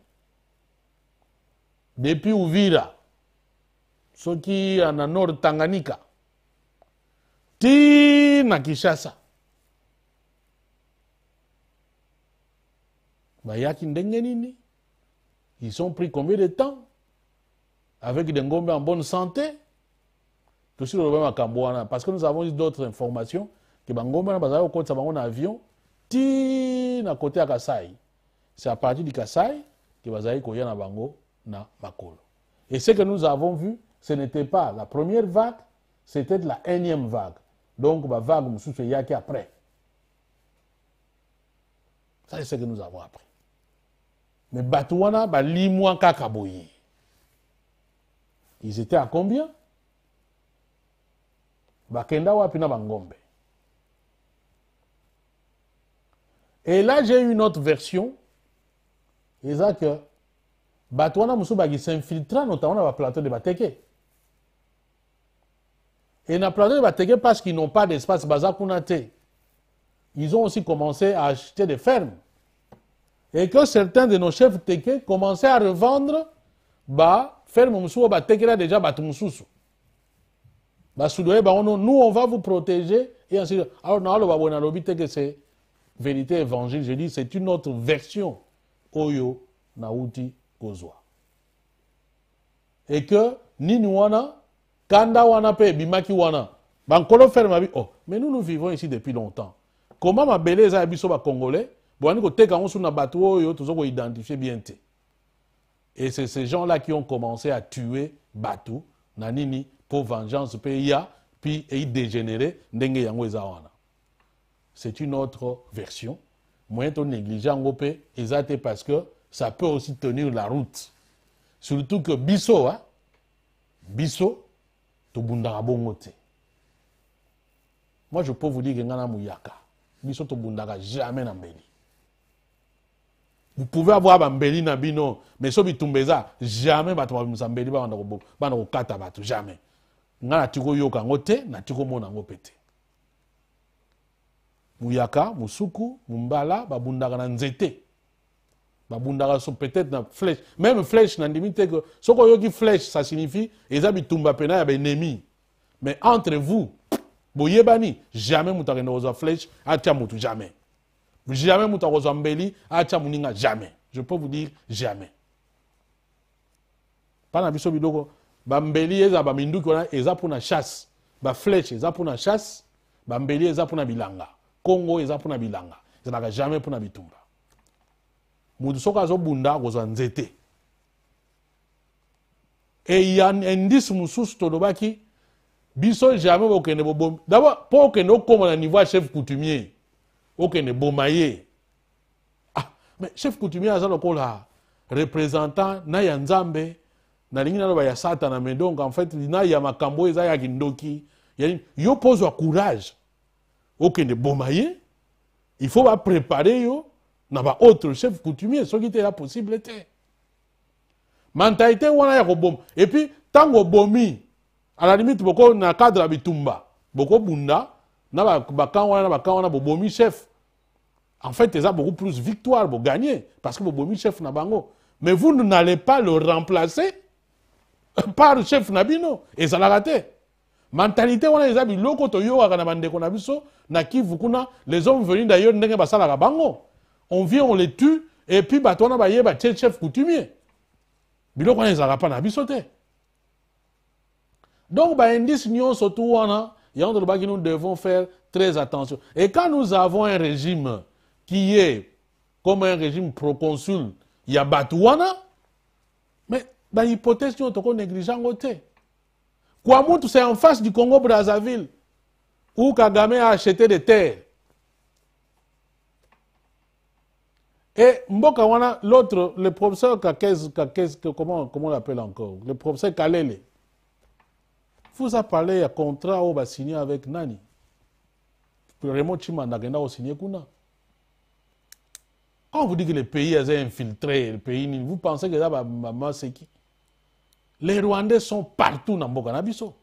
depuis Ouvira soki ana nord tanganyika ti na kinshasa bayaki ndenge nini ils ont pris combien de temps avec des ngombe en bonne santé tosi loloba makambo wana parce que nous avons d'autres informations ke bangombe wana bazalaki kokotisa bango na avion ti na kote ya kasai c'est à partir du kasai ke bazalaki koya na bango na makolo et ce que nous avons vu ce n'était pas la première vague, c'était la énième vague. Donc, la bah, vague Moussou Yaki après. Ça, c'est ce que nous avons appris. Mais Batouana, bah, Limouan Kaboyé, Ils étaient à combien Bakenda Wapina Bangombe. Et là, j'ai une autre version. Et ça que, Batouana Moussou Bagi s'infiltra notamment dans le plateau de Bateke. Et Naplato Bateke, parce qu'ils n'ont pas d'espace Baza ils ont aussi commencé à acheter des fermes. Et que certains de nos chefs Teke commençaient à revendre bah, fermes. Moussou, bah, là déjà Batumoussou. Bah, nous, on va vous protéger. Et ainsi de suite. Alors, non, le Babonalobi Teke, c'est vérité évangile. Je dis, c'est une autre version. Oyo, Naouti, Kozwa. Et que, Ninouana, Kanda wana pe, bimaki wana. Bankolo ferme oh, mais nous, nous vivons ici depuis longtemps. Comment ma belle eza ba congolais, bwani ko sous on les batu oyo, identifiés ko identifier bien te. Et c'est ces gens-là qui ont commencé à tuer Batu, Nanini, pour vengeance pays ya, puis et dégénérer, ndenge yango wana. C'est une autre version. Moyen ton négligeant, yango pe, parce que ça peut aussi tenir la route. Surtout que Bissot, hein, biso, tobundaka bongo te moi je peux vous dire que nana na moyaka biso tobundaka jamais na mbeli vous pouvez avoir bambeli na bino mais soki bitumba eza jamais bato babimisa mbeli babanda kokata bato jamais ngai nati koyoka yango na nati komona yango mpe te muyaka mosuku mumbala babundaka na nzete babundaka so peut-être na flèche même flèche na te ke soki oyoki flèche ça signifie eza bitumba pena ya baennemi mais entre vous boyebani jamais moto akende kozwa flèche atia motu jamais jamais moto akozwa mbeli atia moninga jamais je peux vous dire jamais mpa na biso biloko bambeli eza baminduki wana eza na chasse flèche eza na chasse mbeli eza na bilanga kongo eza na bilanga ezalaka jamais na bitumba mutu Zobunda azobunda akozwa nzete eya indisi e mosusu biso jamais pas dabord que okoma na niveau chef coutumier okene Bomaye. ah mais chef coutumier aza lokola représentant na ya nzambe na ya satana mais en fait na ya makambo ya kindoki yo courage okene il faut yo naba autre chef coutumier ce qui était la possible te mentalité wana ya et puis tango bomi à la limite boko na cadre la bitumba boko bunda na bakan wana chef en fait a beaucoup plus victoire gagner parce que bobomi chef na bango mais vous n'allez pas le remplacer par le chef nabino et ça l'a raté mentalité wana eza biloko dit na bandeko na biso na kuna les hommes venus d'ailleurs ndenge pas. bango on vient, on les tue, et puis y a ba chef coutumier. Mais bah, wana ezalaka pas na pas te donc y a tu le bas que nous devons faire très attention et quand nous avons un régime qui est comme un régime proconsul il y a Batouana, mais l'hypothèse bah, nyonso tokonéglige yango te kwamutu c'est en face du congo brazzaville où kagame a acheté des terres Et Mbokawana, l'autre, le professeur Kakez, comment, on l'appelle encore Le professeur Kalele, vous a parlé à contrat va signé avec Nani. Raymond Chimanda a signé Kuna. Quand on vous dit que le pays ont infiltré, le pays, vous pensez que ça va maman c'est qui Les Rwandais sont partout dans Ils Sont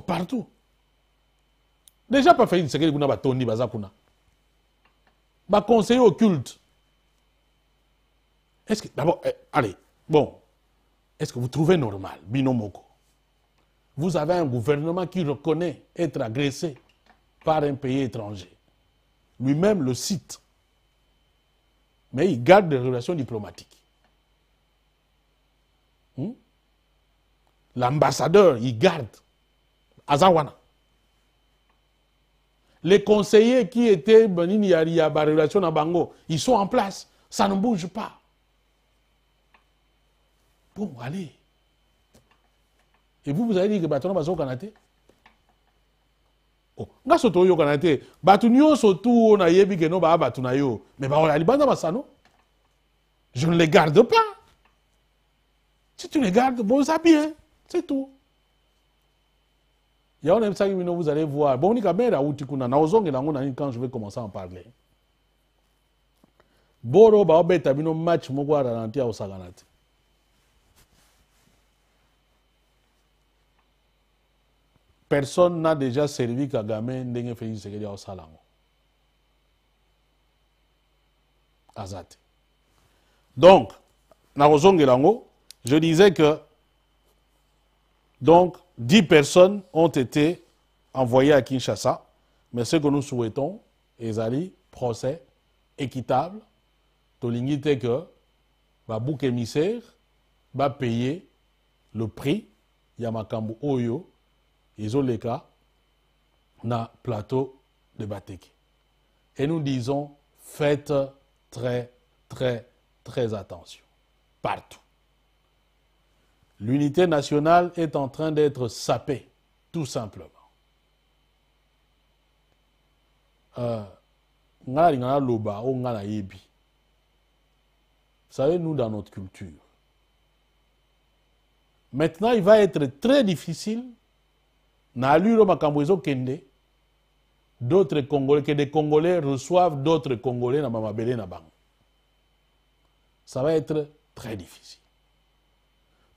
partout. Déjà, pas fait une sécurité Kuna, Tony Bazakuna. Ma bah, conseiller occulte est-ce que d'abord eh, allez bon est-ce que vous trouvez normal binomoko vous avez un gouvernement qui reconnaît être agressé par un pays étranger lui-même le cite mais il garde des relations diplomatiques hmm? l'ambassadeur il garde Azawana les conseillers qui étaient, il y bah, relation à Bango, ils sont en place. Ça ne bouge pas. Bon, allez. Et vous, vous allez dire que Batono Bazo Kanate Oh, nga le yo kanate, batunyo soto na yebi que no ba batunayo, mais ba ola libanda basano. Je ne les garde pas. Si tu les gardes, bon ça bien, c'est tout. Il y a un qui vous allez voir. Bon, on a outi kuna na na quand je vais commencer à en parler. Boro ba match moko ya ralenti au Personne n'a déjà servi gamin, ndenge Félix Tshisekedi osala salango. Azate. Donc, na ozonge nango, je disais que donc, dix personnes ont été envoyées à Kinshasa, mais ce que nous souhaitons, Ezali, procès équitable, Tolingité que va bouc émissaire va payer le prix Yamakambu Oyo, Izoleka, na plateau de Bateke. Et nous disons, faites très, très, très attention. Partout. L'unité nationale est en train d'être sapée, tout simplement. Euh, oh, vous savez, nous, dans notre culture, maintenant, il va être très difficile, d'autres Congolais, que des Congolais reçoivent d'autres Congolais, ça va être très difficile.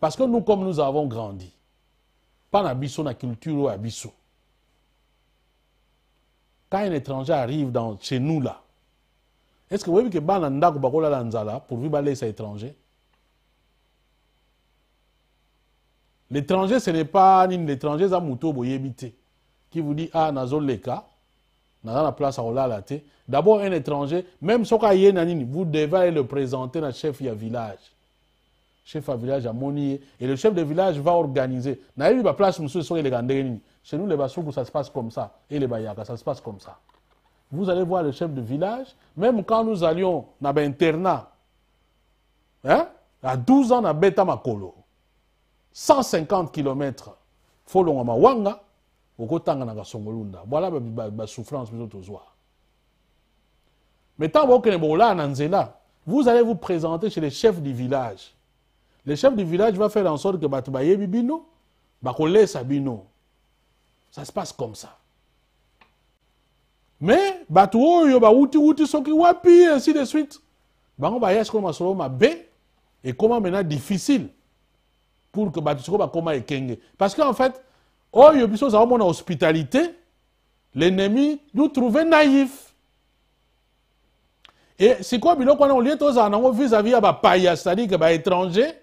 Parce que nous, comme nous avons grandi, pas dans la culture ou abisso. Quand un étranger arrive dans, chez nous là, est-ce que vous voyez que bana ndako Lanzala nzala pour vivre un étranger L'étranger, ce n'est pas l'étranger Zamuto Boyebite qui vous dit Ah, cas, Leka, dans la place à Olalate. D'abord, un étranger, même Soka Yenanini, vous devez le présenter à le chef du village chef de village à Monier, et le chef de village va organiser place place ce les chez nous les Bassoukou, ça se passe comme ça et les bayaka ça se passe comme ça vous allez voir le chef de village même quand nous allions dans l'internat, hein, à 12 ans à beta makolo 150 km, folongama wanga na la voilà ma souffrance, tozwa mais tant que nzela vous allez vous présenter chez les chefs du village le chef du village va faire en sorte que Batubaye Bibino, Bakole Sabino. Ça se passe comme ça. Mais Batuo, ba outi Wuti Soki Wapi, ainsi de suite. Bango Bayesh Koma ma B, et comment maintenant difficile pour que Batuo Sokoba Koma Ekenge. Parce qu'en fait, yo Biso mon hospitalité, l'ennemi nous trouvait naïf. Et c'est quoi biloko wana olie tozala nango vis-à-vis ba paya, c'est-à-dire ba étrangers...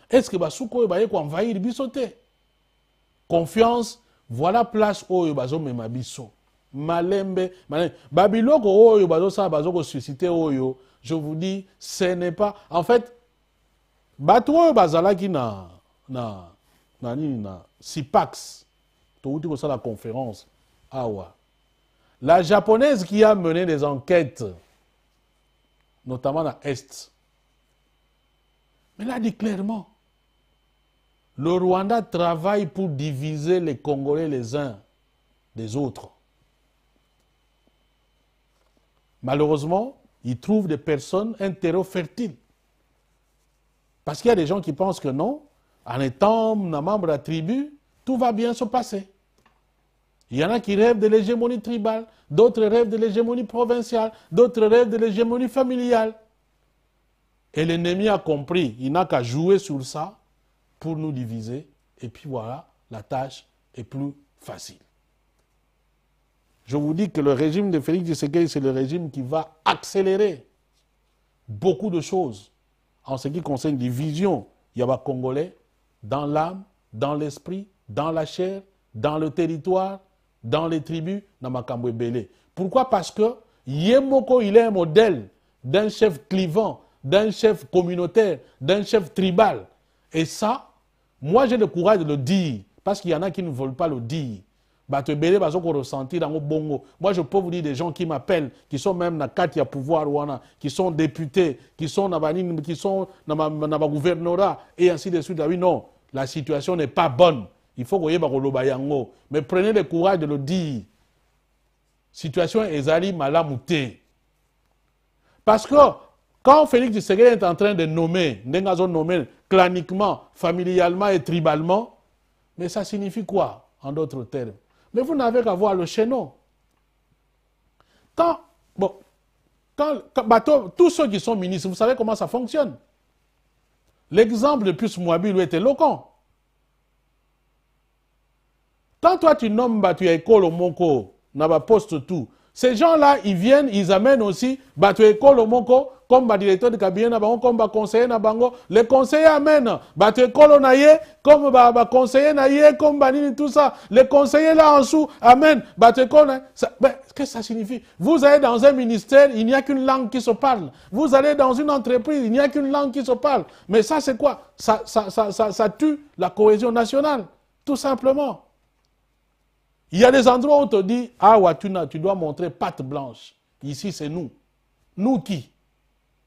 Est-ce eske basuku oyo baye koenvahir biso te confiance voilà place oyo bazomema biso malembe malembe babiloko oyo bazoko susciter oyo je vous dis ce n'est pas en fait bato oyo bazalaki na na na ni na sipax touti la conférence awa la japonaise qui a mené des enquêtes notamment dans est mais là dit clairement le Rwanda travaille pour diviser les Congolais les uns des autres. Malheureusement, il trouve des personnes, un terreau Parce qu'il y a des gens qui pensent que non, en étant un membre de la tribu, tout va bien se passer. Il y en a qui rêvent de l'hégémonie tribale, d'autres rêvent de l'hégémonie provinciale, d'autres rêvent de l'hégémonie familiale. Et l'ennemi a compris, il n'a qu'à jouer sur ça pour nous diviser. Et puis voilà, la tâche est plus facile. Je vous dis que le régime de Félix Tshisekedi, c'est le régime qui va accélérer beaucoup de choses en ce qui concerne les visions Yaba congolais dans l'âme, dans l'esprit, dans la chair, dans le territoire, dans les tribus, dans ma Pourquoi Parce que Yemoko, il est un modèle d'un chef clivant, d'un chef communautaire, d'un chef tribal. Et ça, moi, j'ai le courage de le dire, parce qu'il y en a qui ne veulent pas le dire. Bah, bah, Moi, je peux vous dire des gens qui m'appellent, qui sont même dans à pouvoir qui sont députés, qui sont dans qui sont dans ma gouvernorat, et ainsi de suite. Ah oui, non, la situation n'est pas bonne. Il faut que vous bah, Mais prenez le courage de le dire. Situation est Malamouté. Parce que quand Félix Tshisekedi est en train de nommer, Ndengazo nommer claniquement, familialement et tribalement, mais ça signifie quoi, en d'autres termes Mais vous n'avez qu'à voir le chaînon. Quand, bon, quand, bah, tous ceux qui sont ministres, vous savez comment ça fonctionne. L'exemple de plus Mouabi lui est éloquent. Quand toi tu nommes Batu au Moko, Naba Poste tout, ces gens-là, ils viennent, ils amènent aussi Batu au Moko, comme le directeur de cabinet comme le conseiller le conseiller amène comme le conseiller comme tout ça le conseiller là en dessous amène qu'est-ce que ça signifie vous allez dans un ministère il n'y a qu'une langue qui se parle vous allez dans une entreprise il n'y a qu'une langue qui se parle mais ça c'est quoi ça, tue la cohésion nationale tout simplement il y a des endroits où on te dit, ah ouais, tu dois montrer patte blanche. Ici, c'est nous. Nous qui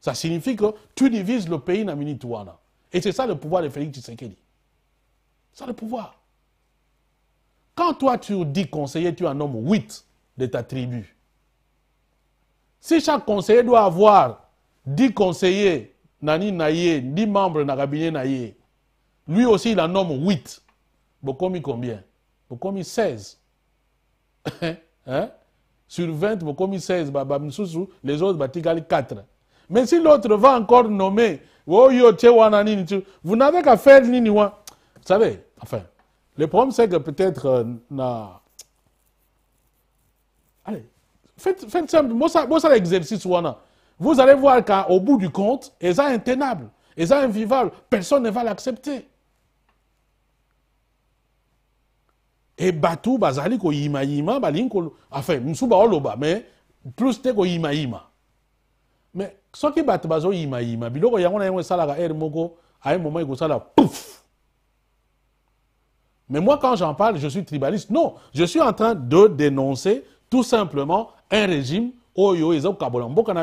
ça signifie que tu divises le pays la minituana. Et c'est ça le pouvoir de Félix Tshisekedi. C'est le pouvoir. Quand toi tu dis conseiller, tu en nommes 8 de ta tribu. Si chaque conseiller doit avoir 10 conseillers, nani 10 membres na cabinet lui aussi il en nomme 8. commis combien commis 16. Hein? Sur 20, Bokomi 16, les autres, Batigali 4. Mais si l'autre va encore nommer, oh, vous n'avez qu'à faire nini Vous savez, enfin, le problème c'est que peut-être... Euh, na... Allez, faites, faites simple, moi ça, moi ça l'exercice wana. Vous allez voir qu'au bout du compte, ils est intenable, ils est invivable. personne ne va l'accepter. Et Batou, Bazali, Koyima, Yima, Balin, enfin, Msuba Oloba, mais plus te Koyima, Yima soki biloko moko mais moi quand j'en parle je suis tribaliste non je suis en train de dénoncer tout simplement un régime oyo mboka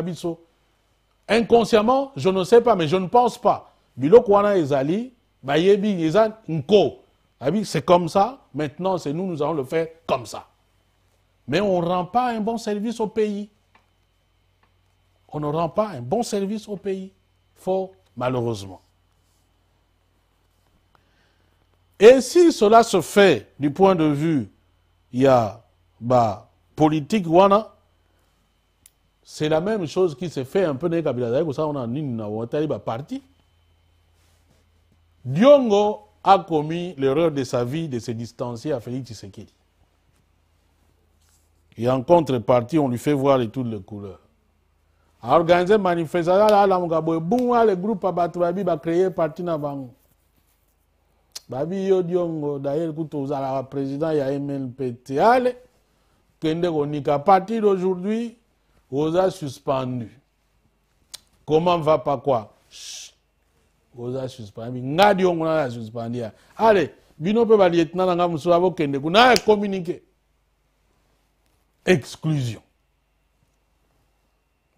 inconsciemment je ne sais pas mais je ne pense pas biloko wana ezali bayebi nko ah c'est comme ça maintenant c'est nous nous allons le faire comme ça mais on ne rend pas un bon service au pays on ne rend pas un bon service au pays. Faux, malheureusement. Et si cela se fait du point de vue bah, politique c'est la même chose qui se fait un peu dans Kabila ça on a parti. Diongo a commis l'erreur de sa vie de se distancier à Félix Tshisekedi. Et en contrepartie, on lui fait voir les toutes les couleurs. Bah, a organize manifestation ala alamuka boye bungu groupe abato créé bacreye parti na babi yo diongo daire, kuta ozalaka président ya MLPT ale kende parti aujourd'hui, d'aujourd'hui oza suspendu comment va pas quoi oza suspendu nga diongo nana suspendu allez, ya ale bino mpe balietina na nga kende kuna communiquer exclusion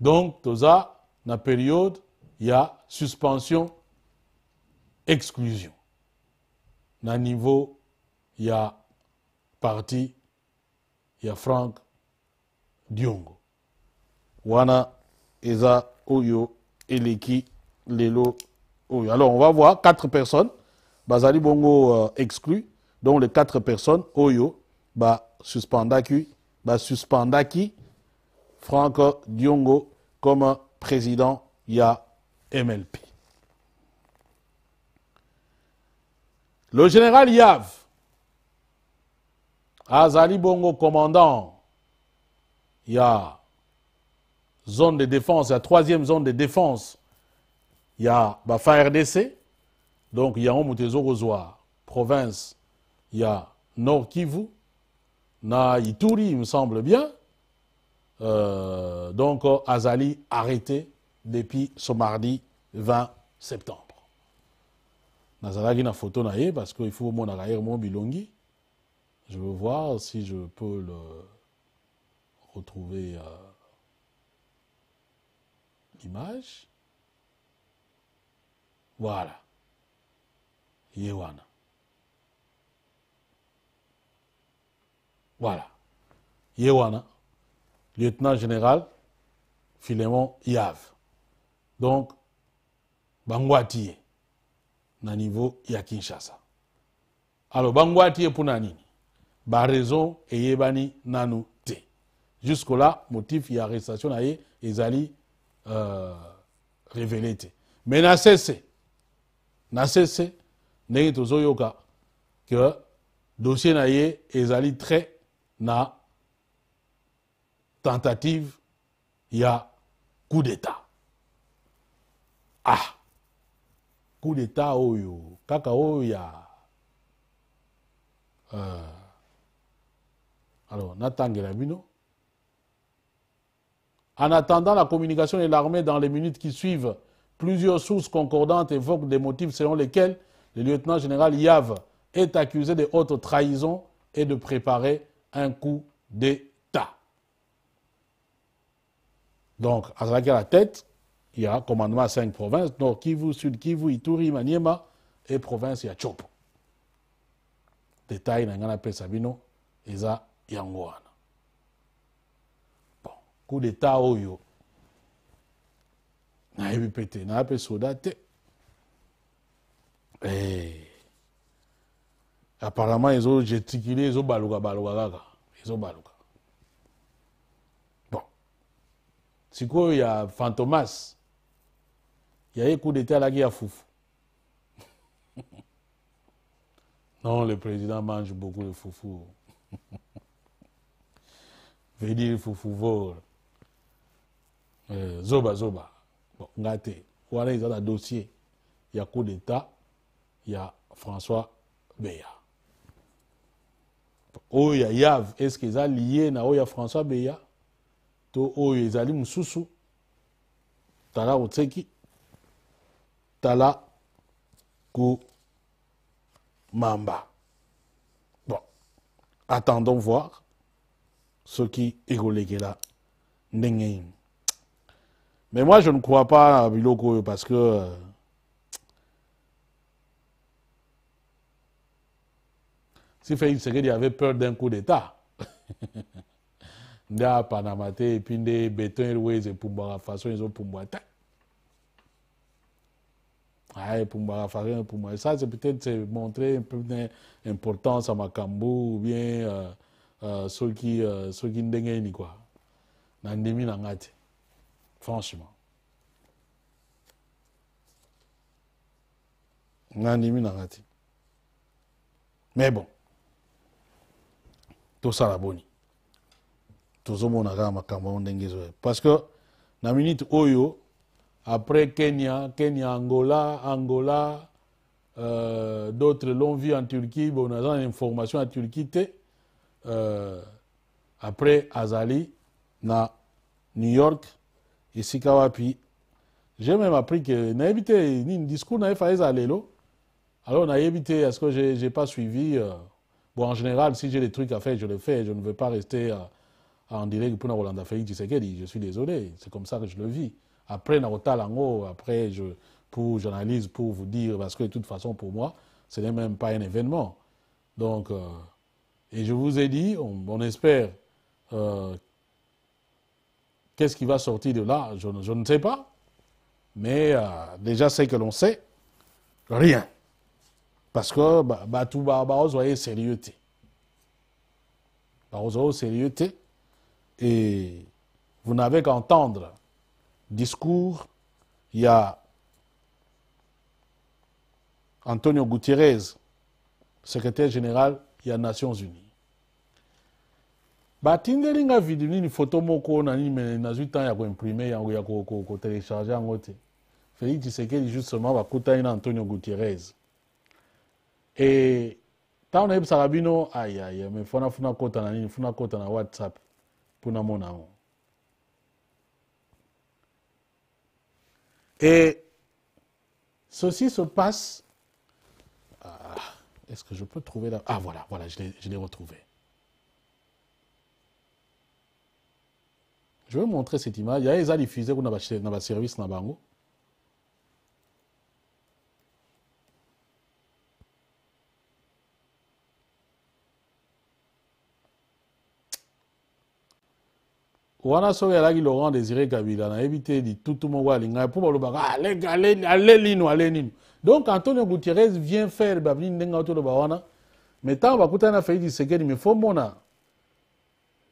donc, dans la période y il a suspension exclusion le niveau a parti a Franck, diongo wana eza oyo eleki lelo oyo alors on va voir quatre personnes bazali bongo euh, exclu, donc les quatre personnes oyo suspenda suspendaki, Franck diongo comme président, il y a MLP. Le général Yav, Azali Bongo, commandant, il y a zone de défense, la troisième zone de défense, il y a Bafa RDC, donc il y a Omutezo province, il y a Nord Kivu, na Ituri, il me semble bien, euh, donc Azali arrêté depuis ce mardi 20 septembre. Nazalagi na photo parce qu'il faut mon arrière mon bilongi. Je veux voir si je peux le retrouver euh, l'image. Voilà. Yewana. Voilà. Yewana lieutenant général Philemon Yave. Donc, un na niveau ya Kinshasa. Alors, bango pour Nani. Ba raison yebani nanu te. Jusque-là, motif y arrestation na ye ezali euh, révélé te. Mais na cessé, na cessé, ndenge tozoyoka dossier na ye ezali très na tentative, il y a coup d'État. Ah! Coup d'État, oyo, il y a alors, Nathan En attendant la communication de l'armée dans les minutes qui suivent, plusieurs sources concordantes évoquent des motifs selon lesquels le lieutenant général Yav est accusé de haute trahison et de préparer un coup d'État. Donc, à la tête, il y a commandement à cinq provinces, Nord Kivu, Sud Kivu, Ituri, Maniema, et province ya Chopo. Détail, les pas Sabino, ça, Yangoana. Bon, coup d'État, il y a un peu de soldate. Et eh. apparemment, ils ont gesticulé, ils ont balouga, baloué. ils ont balouga. quoi, il y a fantomas Il y a un coup d'état là qui a foufou. non le président mange beaucoup de foufou. veut dire foufou vol. euh, zoba zoba bon nga te ils ont un dossier Il y un coup d'état il y a françois beya oh, y a Yav est ce qu'ils ont lié na y a françois beya to ezali tala tala mamba. bon attendons voir ce qui ekolekela ndenge nini mais moi je ne crois pas à biloko parce que si félix sekedi avait peur d'un coup d'état nde apanama te epuis nde beton pour epumbwaka façon ezopumbwa te pour epumbwaka pour moi ça c'est peut-être c'est montrer un peu importance à makambo ou bien euh, qui euh, ceux qui soki euh, ndenge ni quoi. na ndimi na ngai franchement na ndimi na ngai mais bon tosala boni tozomona kaka makambo yango ndenge ezoya parce que la minute oyo après kenya kenya angola angola euh, d'autres l'ont vu en turquie bon eu une formation en turquie euh, après azali na new york esika wapi j'ai même appris que nayebi ni un discours na ye eu un lelo alors nayebi te parce que j'ai pas suivi euh, bon en général si j'ai des trucs à faire je le fais je ne veux pas rester en direct pour Félix Je suis désolé, c'est comme ça que je le vis. Après après je pour j'analyse pour vous dire parce que de toute façon pour moi, ce n'est même pas un événement. Donc euh, et je vous ai dit, on, espère euh, qu'est-ce qui va sortir de là, je, ne sais pas. Mais euh, déjà c'est que l'on sait rien. Parce que bah, bah, tout bah, bah, sérieux. Bah, sérieux. Et vous n'avez qu'à entendre discours. Il y a Antonio Guterres, secrétaire général des Nations Unies. batindeli nga video nini photo moko na nini me nazwi temps ya koimprime yango ya kotelecharge yango te félix tshisekedi justement bakutani une antonio guterres e ntango nayebisaka bino ayaya me fona funa kota na nini funa kota na whatsapp et ceci se passe ah, est-ce que je peux trouver là ah voilà voilà je l'ai retrouvé je vais vous montrer cette image y a il les eza diffusé kuna dans service bango wana soki alaki laurent désiré kabila nayebi te litutu moko alingai allez, balobaka ah, ale lino allez nino donc antonio gutierrez vient faire babini ndenge to ba wana mais tant ntango kutana na feli disekedi mais faut mona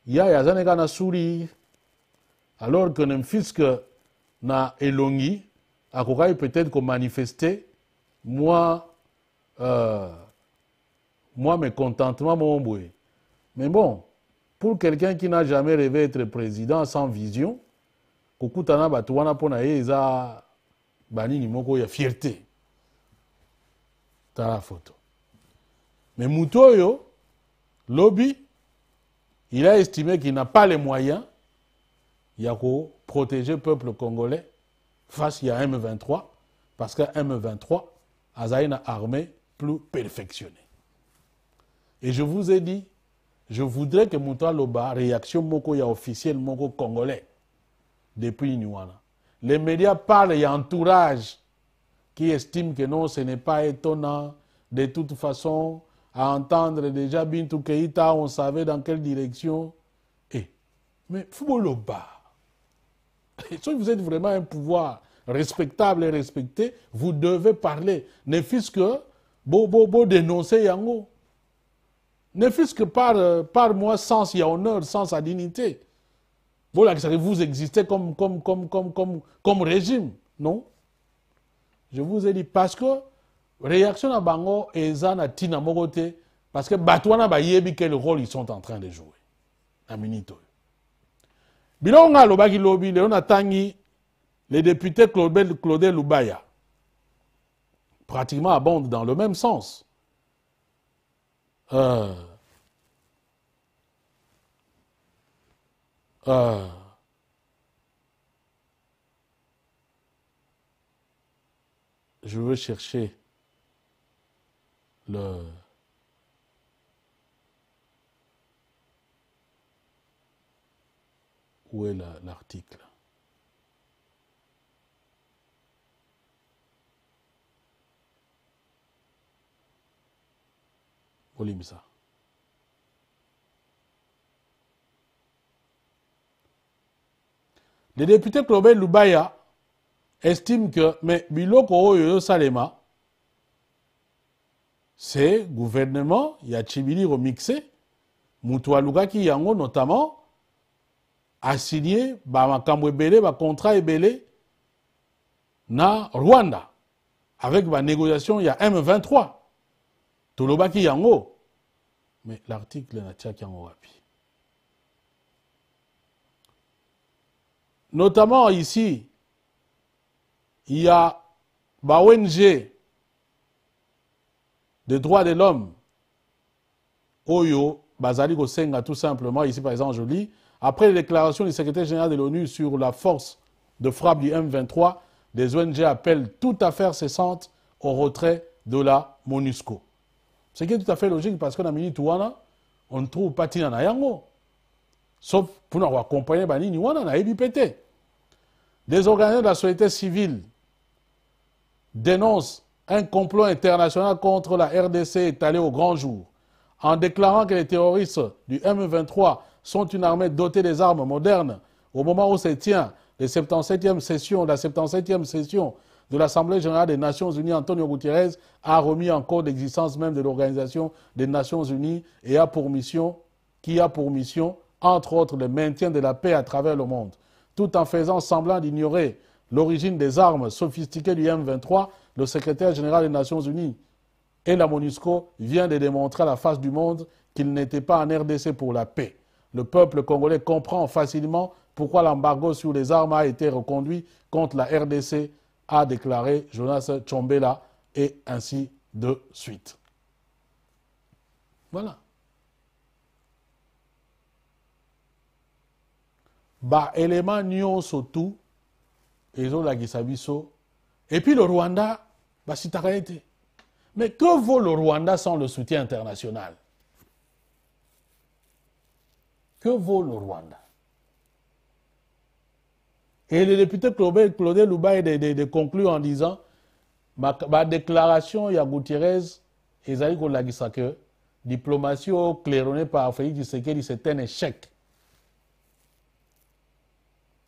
yaya aza ndenge na suri alors que fils que na elongi akokaki peut-être komanifeste Moi, euh, mwa contentement, mon boy mais bon pour quelqu'un qui n'a jamais rêvé d'être président sans vision, il a moko ya fierté photo mais Mutoyo, lobby, il a estimé qu'il n'a pas les moyens protéger le peuple congolais face à m23 parce que m23 a une armée plus perfectionnée et je vous ai dit je voudrais que Mouta Loba, réaction Moko ya officiel Moko congolais depuis Inuana. Les médias parlent, il y entourage qui estime que non, ce n'est pas étonnant. De toute façon, à entendre déjà Bintou Keita, on savait dans quelle direction. Eh, mais mais Loba, si vous êtes vraiment un pouvoir respectable et respecté, vous devez parler. Ne fût-ce que, beau, beau, beau, dénoncer Yango. Ne fût-ce que par, euh, par moi, sans y honneur, sans sa dignité. Voilà, vous existez comme, comme, comme, comme, comme, comme régime, non Je vous ai dit, parce que réaction à Bango et Zana Tina Mogote, parce que Batouana Bayebi, quel rôle ils sont en train de jouer. À Minito. Bilonga Lobi, Léon Tangi, les députés Claudel Loubaya, pratiquement abondent dans le même sens. Ah. Ah. Je veux chercher le où est l'article. L'IMSA. le député Clobel lubaya estime que mais biloko oyo Salema, le gouvernement a un mixé Moutoua Lugaki yango notamment a signé bamakambo contrat contrat ebele na rwanda avec la négociation m23 tolobaki yango mais l'article inatia kiango notamment ici il y a ba ONG des droits de l'homme oyo bazali senga tout simplement ici par exemple je lis après les déclarations du secrétaire général de l'ONU sur la force de frappe du M23 des ONG appellent toute affaire cessante au retrait de la MONUSCO ce qui est tout à fait logique parce que dans minute Touana, on ne trouve pas Tina Nayango. Sauf pour nous accompagner Banini Wana, na pété. Des organismes de la société civile dénoncent un complot international contre la RDC étalé au grand jour en déclarant que les terroristes du M23 sont une armée dotée des armes modernes au moment où se tient les 77e session, la 77e session de l'Assemblée générale des Nations unies, Antonio Guterres, a remis en cause l'existence même de l'Organisation des Nations unies et a pour mission, qui a pour mission, entre autres, le maintien de la paix à travers le monde. Tout en faisant semblant d'ignorer l'origine des armes sophistiquées du M23, le secrétaire général des Nations unies et la MONUSCO vient de démontrer à la face du monde qu'il n'était pas en RDC pour la paix. Le peuple congolais comprend facilement pourquoi l'embargo sur les armes a été reconduit contre la RDC a déclaré Jonas Chombela, et ainsi de suite. Voilà. Bah, élément la Gisabiso et puis le Rwanda si t'as réalité. mais que vaut le Rwanda sans le soutien international que vaut le Rwanda et le député Claude Loubaye de, de, de, conclut en disant ma, déclaration, il y a Gutiérrez et Zali Lagisake, diplomatie claironnée par Félix Tshisekedi, c'est un échec.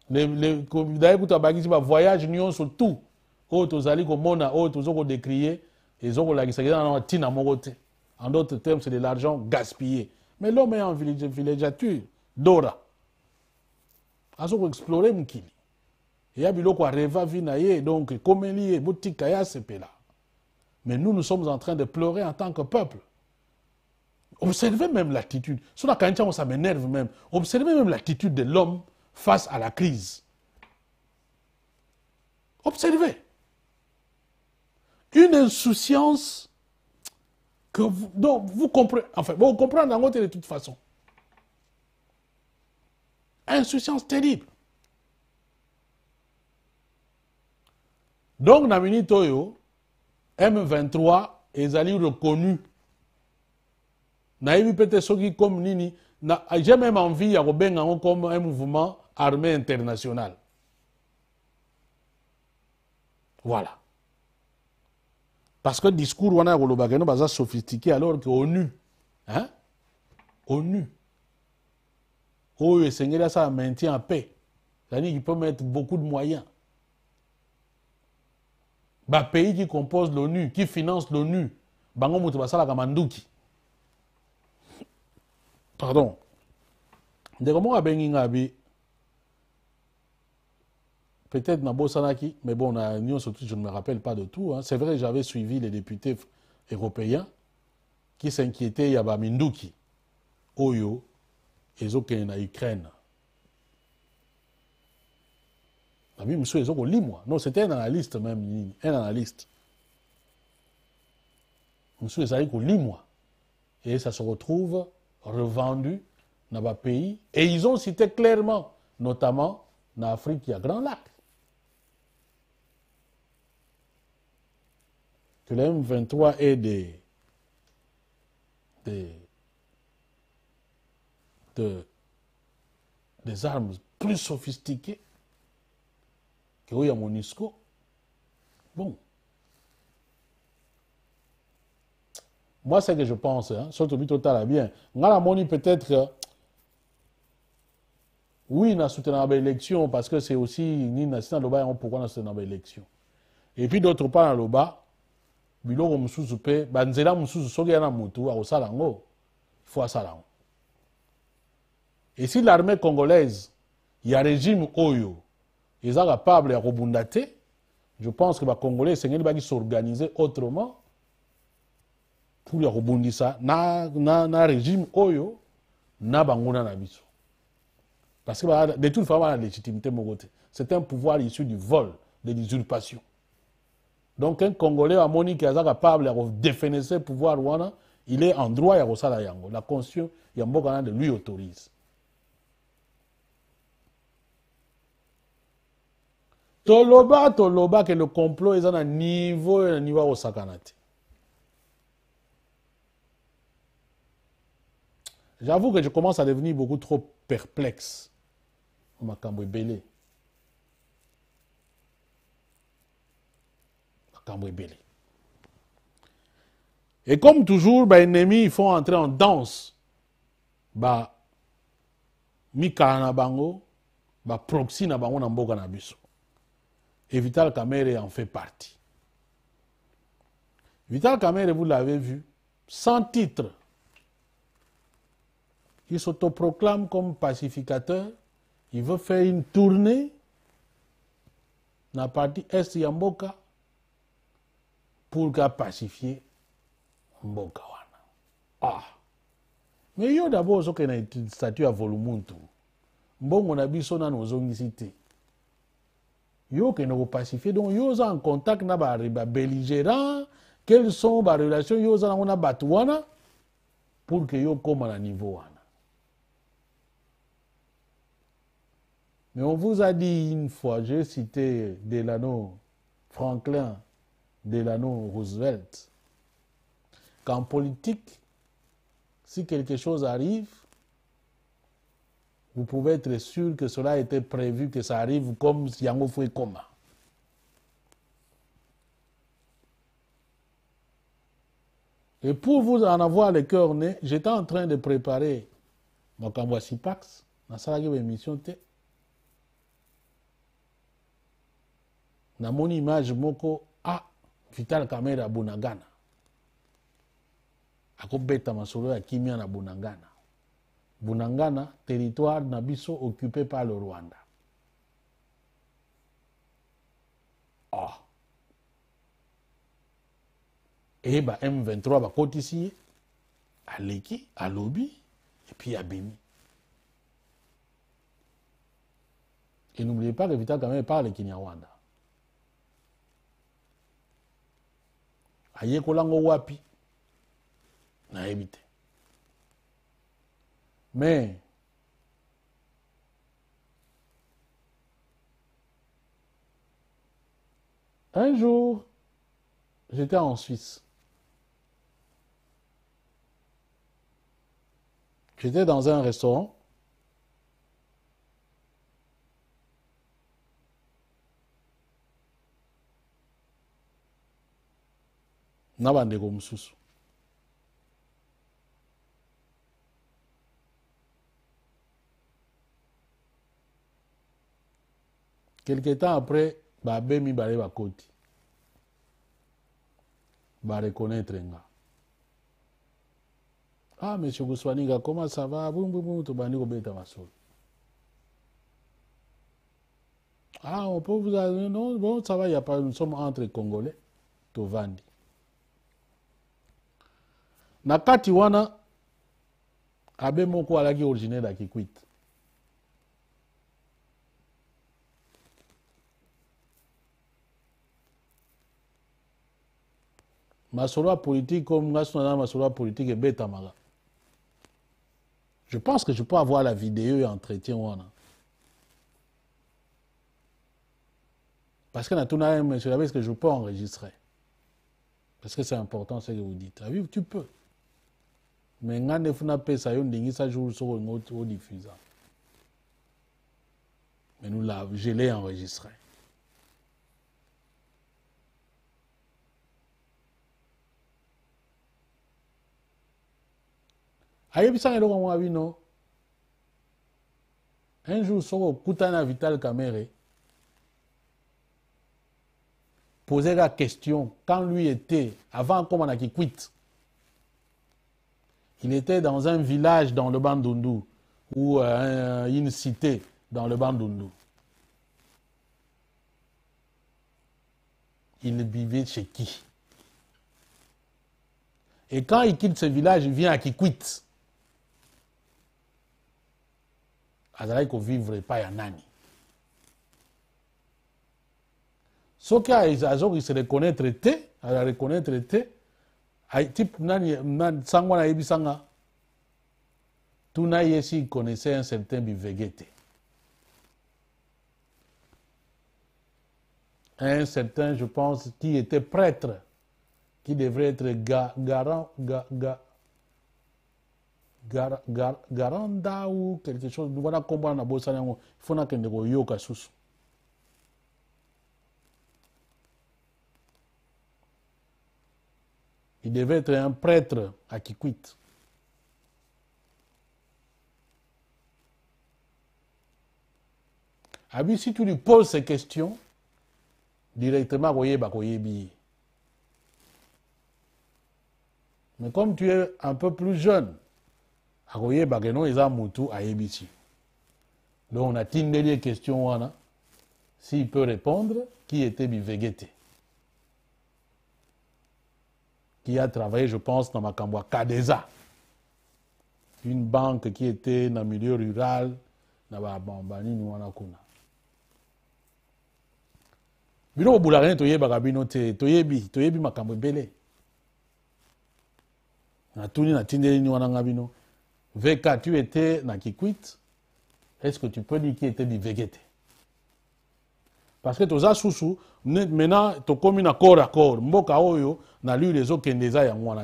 D'ailleurs, le voyage nyon sur tout. Oyo oh, tozali Mona, oyo oh, tozo décrié, ezokolakisaki eza la ntina à te. En d'autres termes, c'est de l'argent gaspillé. Mais l'homme est en villégiature, Dora. ont exploré mokili donc mais nous nous sommes en train de pleurer en tant que peuple observez même l'attitude Cela ça m'énerve même observez même l'attitude de l'homme face à la crise observez une insouciance que vous, vous comprenez, enfin, vous comprenez de toute façon. Insouciance terrible. donc na minute m23 ezali reconnu nayebi comme nini j'ai même envie de kobenga hein, comme un mouvement armé international voilà parce que le discours wana sophistiqué alors que onu hein? onu oyo Sénégal ça maintien en paix c'est-à-dire qu'il peut mettre beaucoup de moyens pays qui compose l'onu qui finance l'onu bango moto pardon Des moko à peut-être nabosanaki mais bon à Union tout je ne me rappelle pas de tout hein. c'est vrai j'avais suivi les députés européens qui s'inquiétaient de Mindouki, oyo ezokende na ukraine Non, c'était un analyste même un analyste. Msue au Limois. et ça se retrouve revendu dans le pays. Et ils ont cité clairement, notamment en Afrique, il y a Grand Lac. Que le M23 ait des, des, des, des armes plus sophistiquées oui à monisco bon moi ce que je pense hein, total totala eh bien ngai namoni peut-être euh, oui belle élection parce que c'est aussi une nation naloba yango pourquoi nasutenaka élection. et puis d'autre part naloba biloko mosusu nous banzela mosusu soki ya na motu akosala yango fo asala yango et si l'armée congolaise y a régime oyo ils capable capables de rebondir. je pense que Congolais les Congolais s'organiser autrement pour rebondir ça. na, na, na régime oyo na banguna na biso parce que de toute façon la légitimité est c'est un pouvoir issu du vol de l'usurpation donc un congolais amoni qui est capable définir ce pouvoir il est en droit de faire yango la conscience ya mboka lui autorise toloba toloba que le complot à un niveau à niveau au kosakana j'avoue que je commence à devenir beaucoup trop perplexe makambo Ma makambo belé et comme toujours les ennemis font entrer en danse bamikala na bango proxy na bango na mboka na biso et Vital Kamere en fait partie. Vital Kamere, vous l'avez vu, sans titre, il s'autoproclame comme pacificateur, il veut faire une tournée dans la partie Est Yamboka pour pacifier Mboka Ah! Mais il y a d'abord une statue à Volumuntu. Mbongo na biso na nos universités yokende pacifié. donc yo en contact les belligérants. quelles sont Ils yo un nango na les belligérants pour yo à na niveau mais on vous a dit une fois j'ai cité delano franklin delano roosevelt qu'en politique si quelque chose arrive vous pouvez être sûr que cela a été prévu, que ça arrive comme si Yango Foué coma. Et pour vous en avoir le cœur né, j'étais en train de préparer mon Sipax, dans sa émission Dans mon image, Moko a ah, Vital Kamera Bunagana. Ako beta masolo kimia Bunagana. Bunangana, territoire biso occupé par le Rwanda. Ah. Et eh bah, M23 va bah, ici, à Leki, à Lobi, et puis à Beni. Et n'oubliez pas que Vital Kameme parle Kinyarwanda. ayekolango wapi nayebi te Mais un jour, j'étais en Suisse. J'étais dans un restaurant. Quelque temps après, Babemi Bareba Koti. Va reconnaître nga. Ah, monsieur Guswaninga, comment ça va? Boum, boum, boum, tu bani beta Ah, on peut vous dire, Non, bon, ça va, y a pas, nous sommes entre Congolais. Tovandi. Na kati wana, abe moko alaki originaire da Kikwit. Ma ya politique comme ngasuna na politique ya politique Maga. je pense que je peux avoir la vidéo et entretien wana parce que natuna ye monsieur labe est ce que je peux enregistrer parce que c'est important ce que vous dites ah tu peux Mais nga nde ça apesa yo ça jour soko olingi diffusant. mais nous la je l'ai enregistré bino un jour son vital camere posait la question quand lui était, avant comment qu'il quitte, il était dans un village dans le Bandundu ou euh, une cité dans le Bandundu. Il vivait chez qui Et quand il quitte ce village, il vient à Kikwit. azalaki kovivre epai ya nani soki ils se reconnaître te aza reconnaître te type nani sango tuna ye si un certain bivege un certain je pense qui était prêtre qui devrait être garant garanda ou quelque chose voilà kombo Il faut que nous nakende un susu il devait être un prêtre à Kikuit. Abi, ah si tu lui poses ces questions, directement, mais comme tu es un peu plus jeune, akoyebaka no eza motu ayebi ti donc a ye question wana s'il peut répondre qui était bivege qui a travaillé je pense dans makambo ya kadeza une banque qui était dans le milieu rural na babamba ni wana kuna bino bobulaka nini hein, toyebaka bino te toyebi toyebi makambo ebele natuni tindeli ni wana nga bino VK, tu étais dans Kikwit, est-ce que tu peux dire qui était Vegete? Parce que as susu, maintenant, commis un corps à corps, mboka oyo, na lui les okendeza Je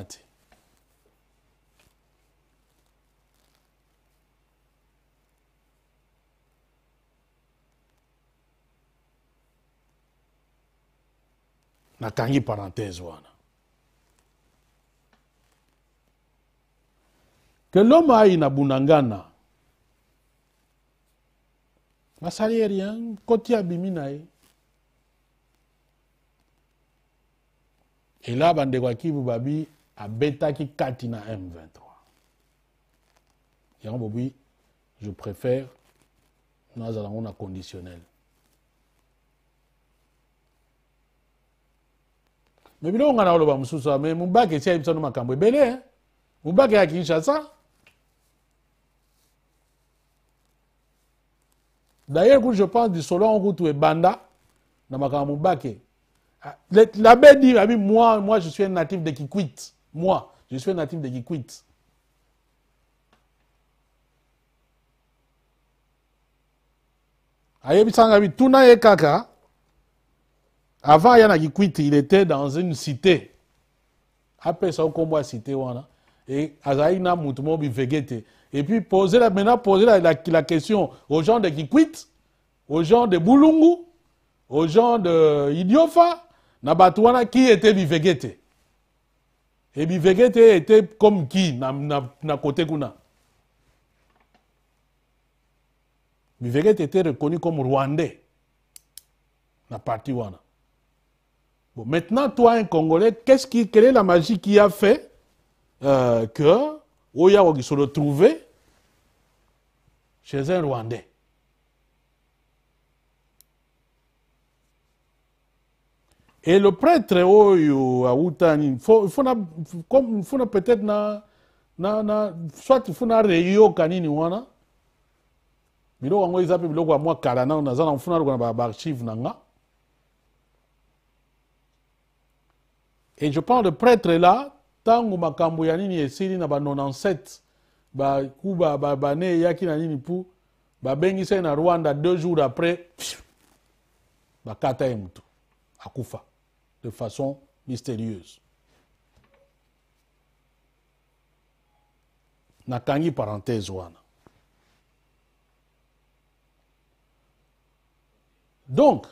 vais te. une parenthèse wana que l'homme aille na Bunangana, basali rien, koti abimi na babi abetaki m23 yango bobi je préfère nazala conditionnel Mais na koloba mosusu ah, me mubake esi ayebisano makambo hein? a ya kinshasa D'ailleurs, quand je pense du Solon route et Banda, L'abbé dit, ami, moi, moi, je suis un natif de Kikwit. Moi, je suis un natif de Kikwit. Avant, tout y Kaka, avant qui Kikwit, il était dans une cité. Après ça, moi cité, et Azaïna Moutmobi Vegete. Et puis poser la, maintenant poser la, la, question aux gens de Kikwit, aux gens de Bulungu, aux gens de Idiofa, qui était Bivegete Et Bivegete était comme qui na, na, na côté kuna Bivegete était reconnu comme Rwandais, la partie Wana. Bon, maintenant, toi, un Congolais, qui, quelle est la magie qui a fait euh, que Oya qui se retrouvait chez un Rwandais. Et le prêtre, Oyo, Aoutani, il faut peut-être na, na, na, soit il faut na reyo kanini wana, biloko yango eza mpe biloko ya mwa kala nano naza na mfuna luka na baarchive na et je parle de prêtre là tangu makambo ya nini esili na ba 97 bakuba babane eyaki na nini mpu babengisa ye na rwanda deux jours après bakata ye akufa de façon mystérieuse nakangi parenthèse wana donc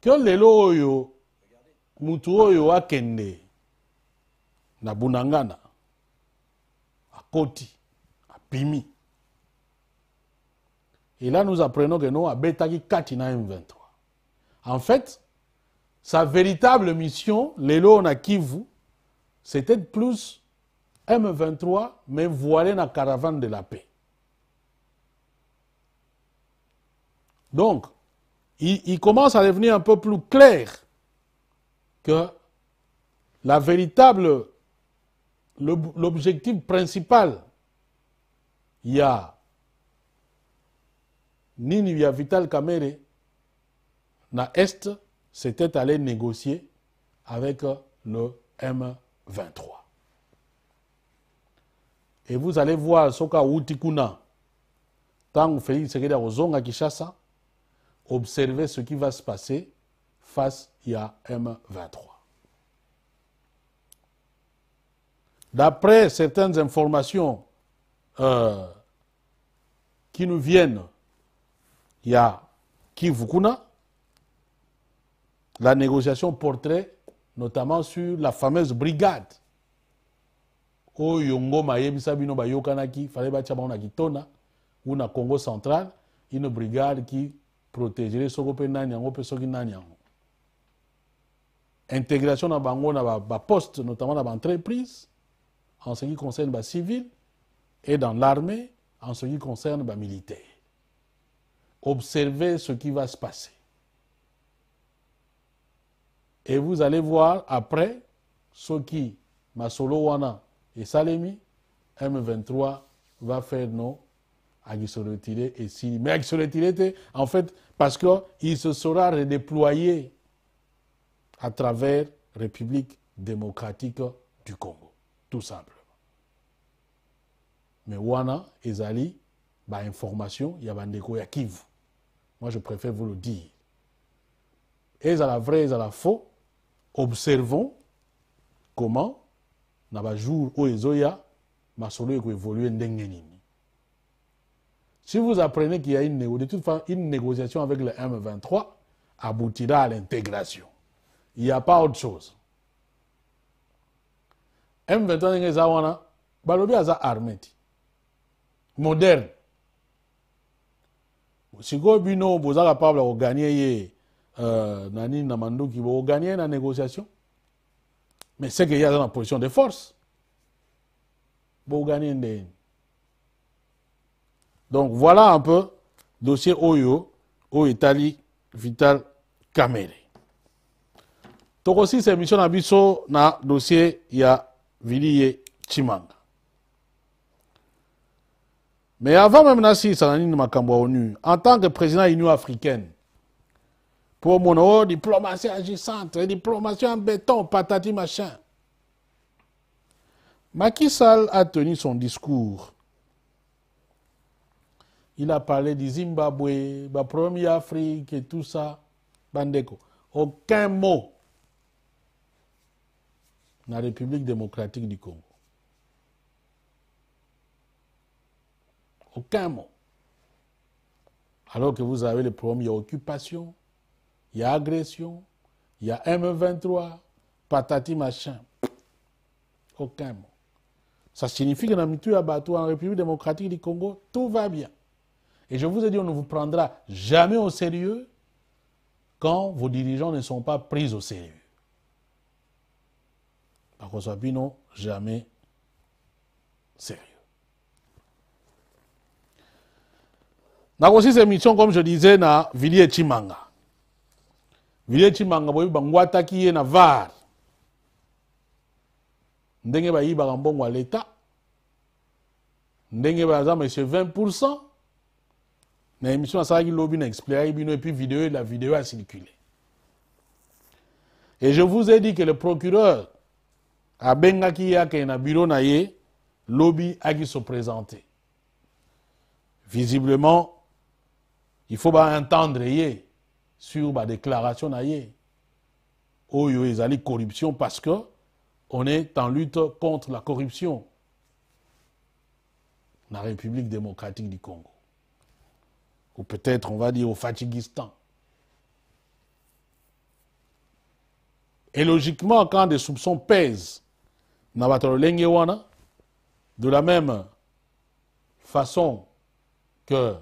ke lelo oyo mutu oyo akende nabunangana akoti apimi et là nous apprenons que nous à kati m23 en fait sa véritable mission lelo c'était plus m23 mais voilé la caravane de la paix donc il, il commence à devenir un peu plus clair que la véritable l'objectif principal, il y a nini ya Vital Kamere na Est, c'était aller négocier avec euh, le M23. Et vous allez voir Soka Utikuna, tant Félix Sekeda Ozonga Kishasa, observer ce qui va se passer face à M23. D'après certaines informations euh, qui nous viennent, il y a Kivukuna, la négociation porterait notamment sur la fameuse brigade O yongo bino bayokanaki fallait kitona ou congo central une brigade qui protégerait les mpe nani pas intégration dans bango poste, notamment notamment dans l'entreprise en ce qui concerne les bah, civils et dans l'armée en ce qui concerne les bah, militaires. Observez ce qui va se passer. Et vous allez voir après ce qui Wana et Salemi, M23 va faire non à se retirer et si Mais à se retirer, en fait, parce qu'il se sera redéployé à travers République démocratique du Congo tout simplement mais wana ezali ba information il y a qui kivu moi je préfère vous le dire et à la faux observons comment le jour où ezoya masolo évoluer ndenge nini si vous apprenez qu'il y a une, de toute une négociation avec le M23 aboutira à l'intégration il n'y a pas autre chose M23 eza wana balobi aza a. armée. moderne Si bino boza capable de gagner ye vous euh, na nini na gagner négociation mais c'est qu'il y a une position de force gagner gagnez. donc voilà un peu dossier oyo O Italie, vital kamere aussi c'est mission le na dossier ya Villiers Chimanga. Mais avant même Nassi Makamba ONU, en tant que président de l'Union africaine, pour mon diplomatie agissante, diplomatie en béton, patati machin. Macky a tenu son discours. Il a parlé du Zimbabwe, la première Afrique et tout ça. Bandeko. Aucun mot la République démocratique du Congo. Aucun mot. Alors que vous avez les problème, il y a occupation, il y a agression, il y a M23, patati machin. Aucun mot. Ça signifie que dans le en République démocratique du Congo, tout va bien. Et je vous ai dit, on ne vous prendra jamais au sérieux quand vos dirigeants ne sont pas pris au sérieux. Akosua Bino, jamais sérieux. nakosi émission comme je disais na villier chimanga villier chimanga boyebi bangwataki ye na var ndenge bayibaka mbongo ya leta ndenge baza monsieur 20 pourcent na émission asalaki lobi na expliquaki bino epuis vidéo la vidéo a circulé et je vous ai dit que le procureur abengaki ye akende na biro na ye lobi présenter. visiblement il faut entendre entendre sur badéclaration na ye oyo oh, corruption parce que on est en lutte contre la corruption la république démocratique du congo ou peut-être on va dire au fatigistan et logiquement quand des soupçons pèsent na de la même façon que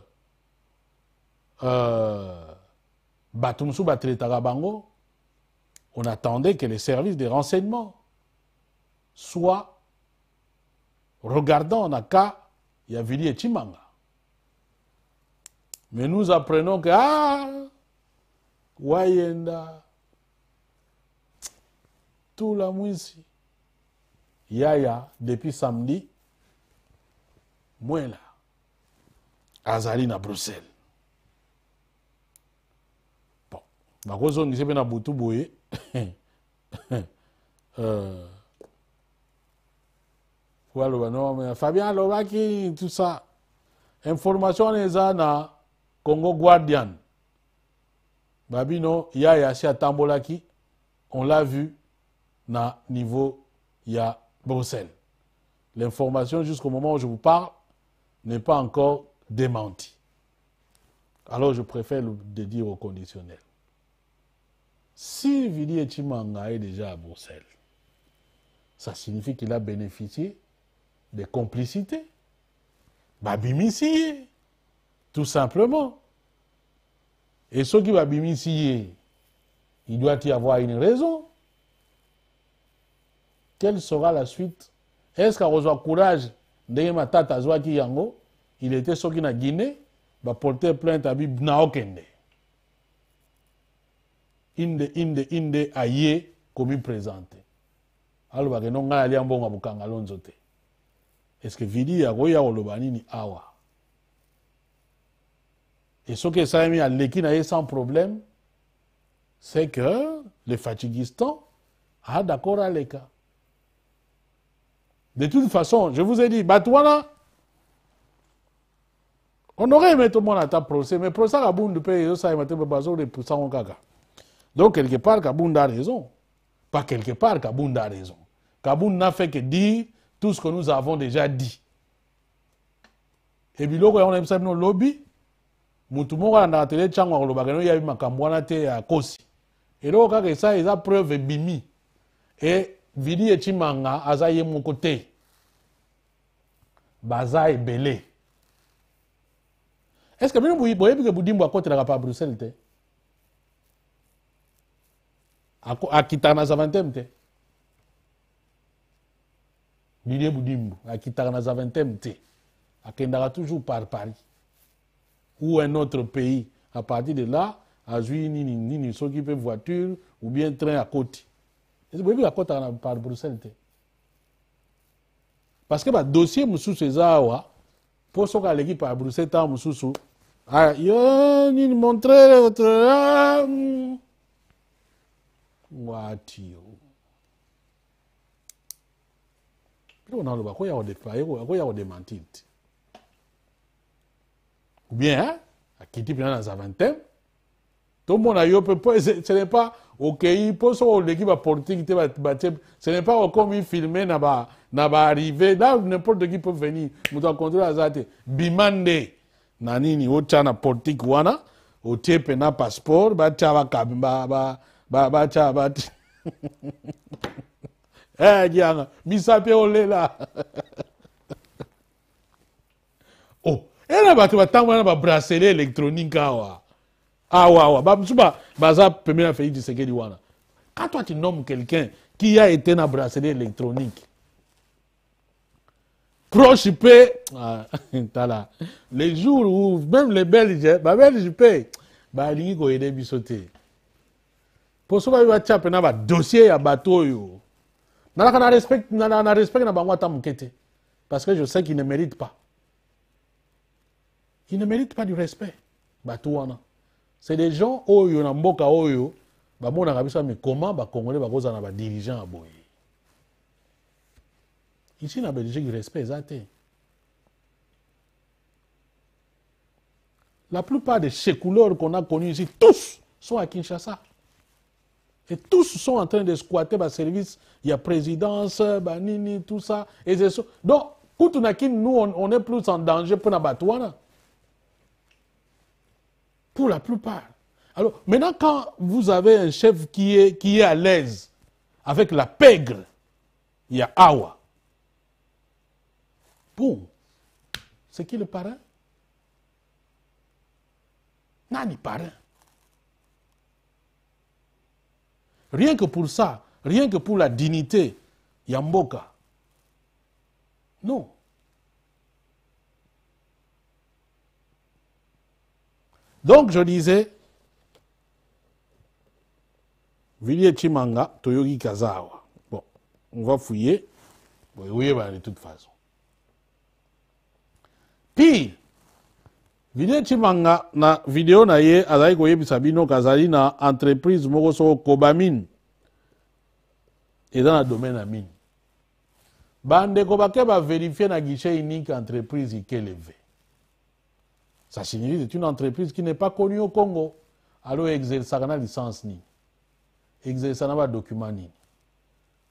euh, Batumsu Tagabango, on attendait que les services de renseignement soient regardants en cas Yavili et Chimanga. Mais nous apprenons que, ah, Wayenda, tout la Yaya, depuis samedi, moi là, azali na Bruxelles. Bon, na kozongisa mpe na à boye euh, fabien Lobaki, tout ça information les a na congo guardian babino yaya si Tambolaki. on l'a vu na niveau ya Bruxelles. L'information jusqu'au moment où je vous parle n'est pas encore démentie. Alors je préfère le, dire au conditionnel. Si Vili Chimanga est déjà à Bruxelles, ça signifie qu'il a bénéficié des complicités. Babimisié, tout simplement. Et ce qui va il doit y avoir une raison quelle sera la suite est-ce qu'akozwa courage ndenge matata azwaki yango il était soki na guinée va porter plainte à na okende inde inde inde aye komipresente aloba kendo ngai alia mbongo bokanga Est-ce que vidi akoya koloba nini awa et ce que ça a mis à l'équipe sans problème, c'est que le fatiguistan a d'accord à l'écart. De toute façon, je vous ai dit, bah toi là, on aurait aimé tout le monde à ta procès, mais procès à de pays, ça m'a été basé de poussant en Donc, quelque part, Kaboun a raison. Pas quelque part, Kaboun a raison. Kaboun n'a fait que dire tout ce que nous avons déjà dit. Et puis, là, on aime ça, nos lobby. on a attelé Tchangwa Lobagano, il y a eu ma cambouana à Kosi. Et là, ça, il a preuve bimi. Et Vidi et Chimanga, Azaye côté baza ebele est ce que bino boyebi ke budimbu akotelaka pa bruxelles te akitaka na zaventem te didier budimbu akitaka na zaventem te akendaka toujours par paris ou un autre pays à partir de là azwi nini nini soki mpe voiture ou bien train à akoti boyebi akotaka par bruxelles te parce que badossier dossier eza awa mpo soki aleki à bruxelles ta ah, ah, hmm. oh. a yo montre wati yo il quoi akoya des mentites ou bien akiti mpena na tout mon ayo peut po ce n'est pas okei mpo qui te ce n'est pas il filmer là bas na arriver là n'importe qui peut venir moto akontrole la te Bimande! nani na nini otya na politique wana otie a na passeport ba ba yanga olela o ena bato batambola na bracelet électronique awa ah, awa ah, awa bamisu baza premier fait wana quand toi tu nommes quelqu'un qui a été na bracelet électronique croche paix. Ah, là. les jours où même les Belges, bah Belges paye, bah lingi ko bisoté. Pour Poso ba yuwa chape na ba dossier ya bateau yo. Na na respect na na respect na bangwa tamukete, Parce que je sais qu'il ne mérite pas. Il ne mérite pas du respect. Bato wana. C'est des gens au na mboka oyo ba mona kabisa mais comment ba congolais ba koza na ba dirigeant aboye. Ah, Ici, Belgique, Belgique respect athées. La plupart des couleurs qu'on a connus ici, tous sont à Kinshasa. Et tous sont en train de squatter ma service. Il y a présidence, tout ça. Et so Donc, nous, on, est plus en danger pour Nabatouana. Pour la plupart. Alors, maintenant, quand vous avez un chef qui est, qui est à l'aise avec la pègre, il y a Awa. Bon, C'est qui le parrain Nani parrain. Rien que pour ça, rien que pour la dignité, Yamboka. Non. Donc je disais, Villiers Chimanga, Toyogi Kazawa. Bon, on va fouiller. oui bah, de toute façon pire la vidéo na video na ye azali koyebisa bino kazali na entreprise moko soko koba mine eza na domaine ya mine bandeko bake baverifie na guichet unique entreprise ikeleve ça signifie c'est une entreprise qui n'est pas connue au congo alo exerçaka na licence nini exerçaka na badocument nini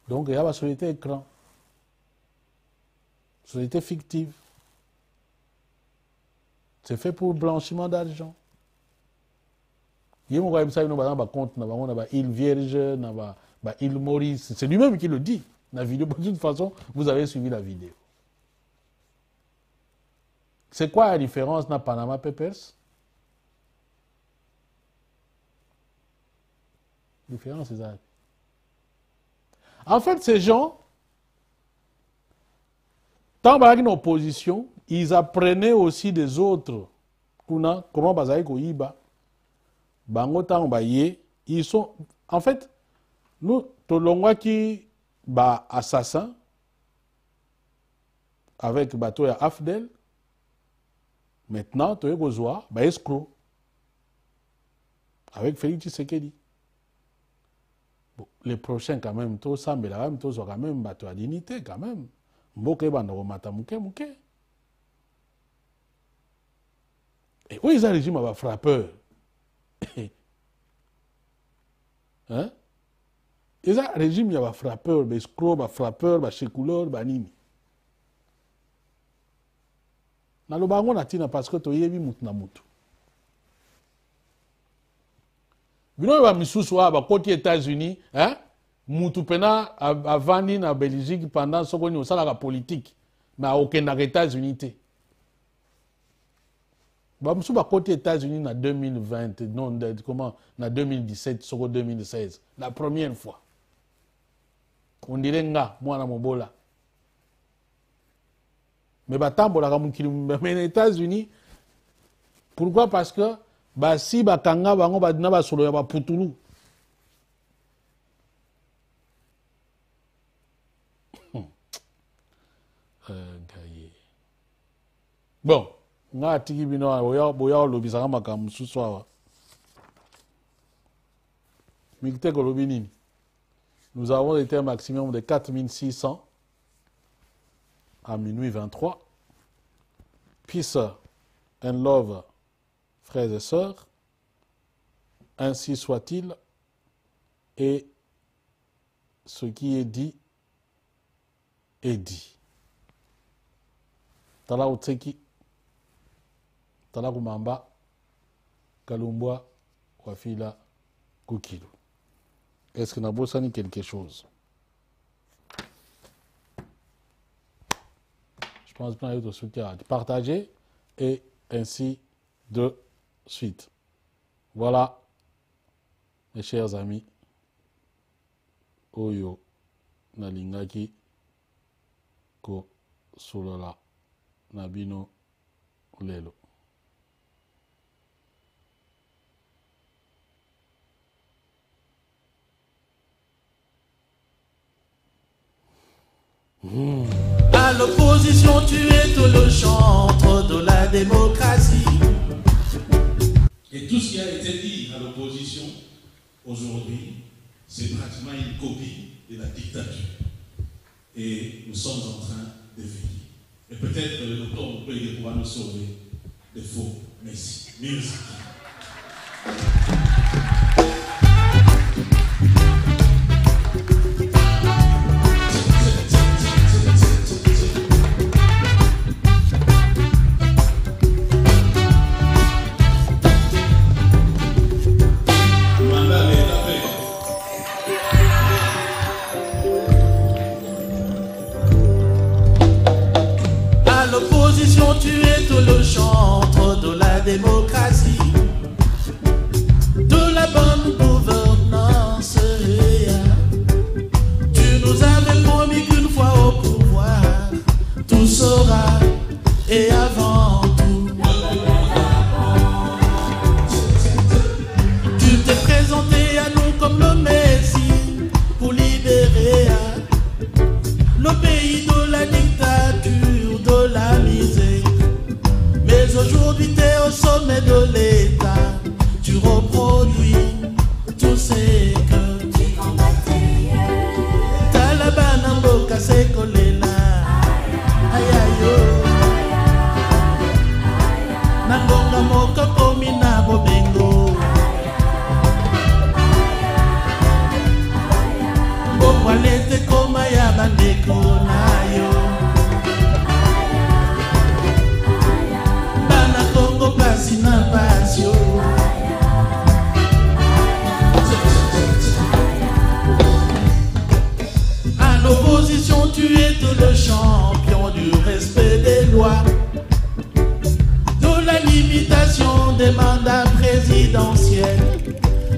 donc eya société écran société fictive c'est fait pour blanchiment d'argent. Il vierge, il Maurice. C'est lui-même qui le dit. La vidéo, de toute façon, vous avez suivi la vidéo. C'est quoi la différence dans Panama Papers Différence, c'est ça. En fait, ces gens, tant qu'ils ont une opposition, ils apprenaient aussi des autres kuna comment ko iba? bango on ils sont en fait nous ba assassin, avec bateau afdel maintenant toye ba escro, avec félix tshisekedi bon, le quand même tosambela quand même quand même bateau dignité quand même est ce régime a frappeur. hein? un régime ya bafrappeur baescro bafrappeur bachecouleur hein? couleur, a yango na ntina parce que toyebi mutu na mutu bino oyo bamisusu états-unis hein? mutu na belgique pendant soko nini la politique, ma aucun états-unis côté des états-unis en 2020 non comment en 2017 soko 2016 la première fois On dirait nga mwana mobola me suis mokili me mais états-unis pourquoi parce que si basi suis bango na basolo ya baputulu hmm. euh, bon nous avons été un maximum de 4600 à minuit 23 peace and love frères et sœurs ainsi soit-il et ce qui est dit est dit. Tala talaku mamba kalumbwa wafila kukilu est-ce que nabosani quelque chose je pense que nous soutien à partager et ainsi de suite voilà mes chers amis oyo nalingaki kosolola na nabino lelo À l'opposition, tu es le chantre de la démocratie. Et tout ce qui a été dit à l'opposition aujourd'hui, c'est pratiquement une copie de la dictature. Et nous sommes en train de vivre. Et peut-être que le docteur pourra nous sauver des faux messieurs Merci. es le champion du respect des lois, de la limitation des mandats présidentiels.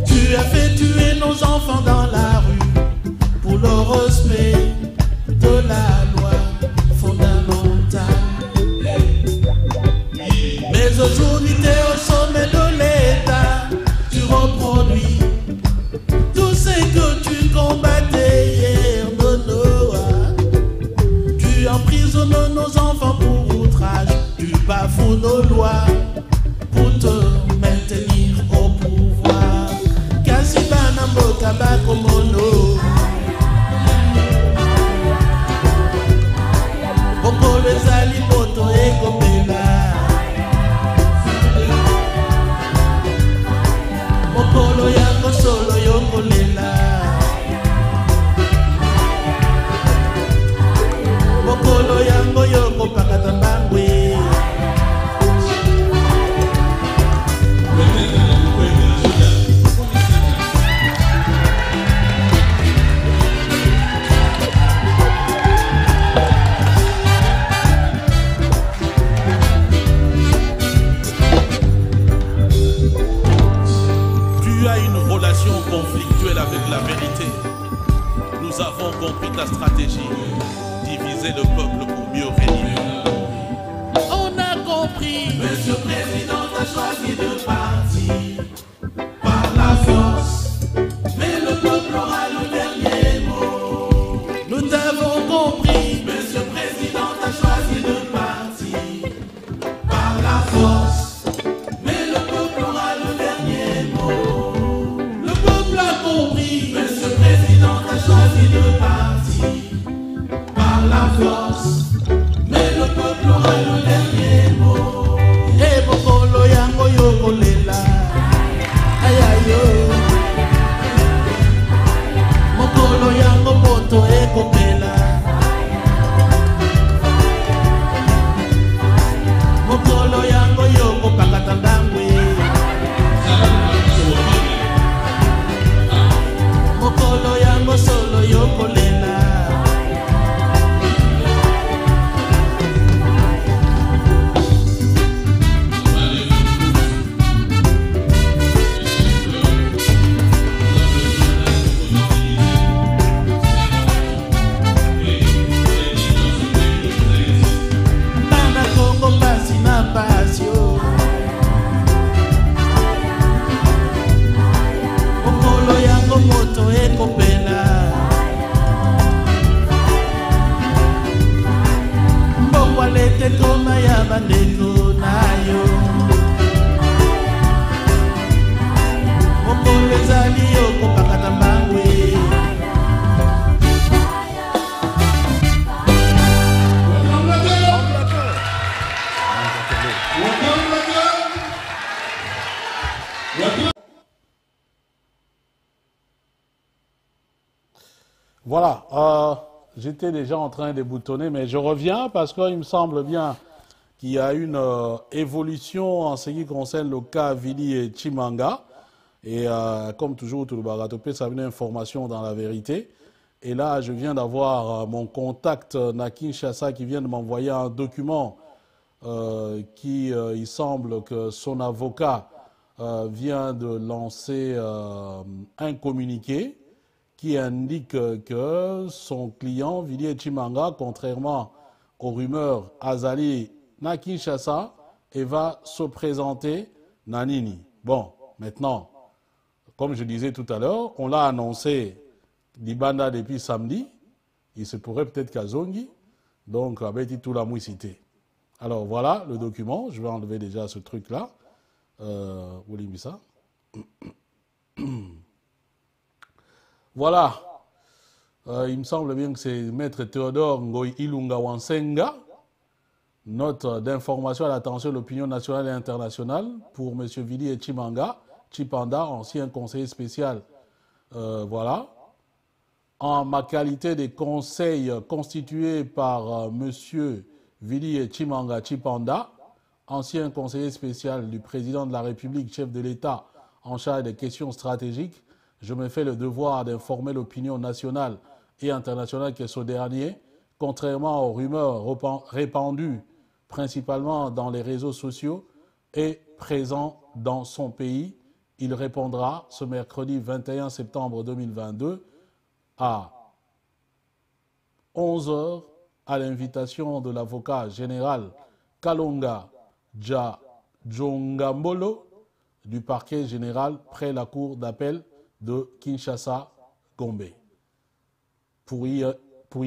Tu as fait tuer nos enfants dans la rue pour leur respect. nos lois, pour te maintenir au pouvoir. les Voilà, euh, j'étais déjà en train de boutonner, mais je reviens parce qu'il me semble bien qu'il y a une euh, évolution en ce qui concerne le cas Vili et Chimanga. Et euh, comme toujours, tout le baratopé, ça vient information dans la vérité. Et là, je viens d'avoir mon contact Nakin Chassa qui vient de m'envoyer un document qui, il semble que son avocat euh, vient de lancer euh, un communiqué qui indique que son client, Villiers Chimanga, contrairement aux rumeurs, Azali Nakishasa et va se présenter Nanini. Bon, maintenant, comme je disais tout à l'heure, on l'a annoncé Dibanda depuis samedi. Il se pourrait peut-être qu'à donc est tout la Alors voilà le document, je vais enlever déjà ce truc-là. Euh, voilà. Euh, il me semble bien que c'est maître Théodore Ngoy Ilunga Wansenga, note d'information à l'attention de l'opinion nationale et internationale pour M. Vili et Chimanga, Chipanda, ancien conseiller spécial. Euh, voilà. En ma qualité de conseil constitué par M. Vili et Chimanga Chipanda, ancien conseiller spécial du président de la République, chef de l'État en charge des questions stratégiques, je me fais le devoir d'informer l'opinion nationale et internationale que ce dernier, contrairement aux rumeurs répandues principalement dans les réseaux sociaux, est présent dans son pays. Il répondra ce mercredi 21 septembre 2022 à 11h à l'invitation de l'avocat général Kalonga Dja Djongambolo du parquet général près la cour d'appel de Kinshasa-Gombe pour y,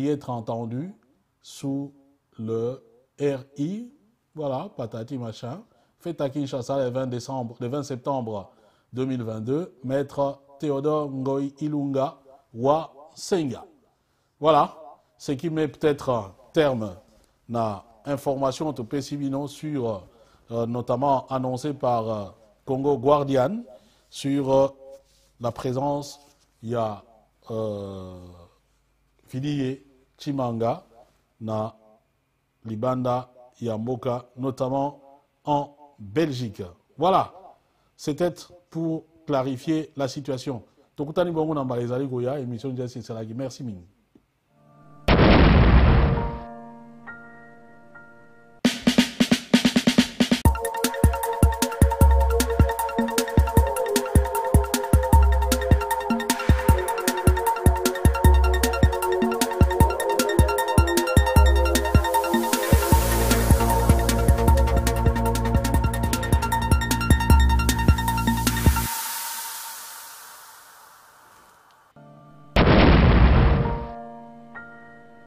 être entendu sous le RI, voilà, patati machin, fait à Kinshasa le 20, décembre, le 20 septembre 2022, maître Théodore Ngoy Ilunga wa Senga. Voilà, ce qui met peut-être terme à l'information de Pessimino sur euh, notamment annoncé par euh, Congo Guardian, sur euh, la présence, il y a Filié Chimanga, na Libanda Yamboka, notamment en Belgique. Voilà, c'était pour clarifier la situation. émission de Merci Mingi.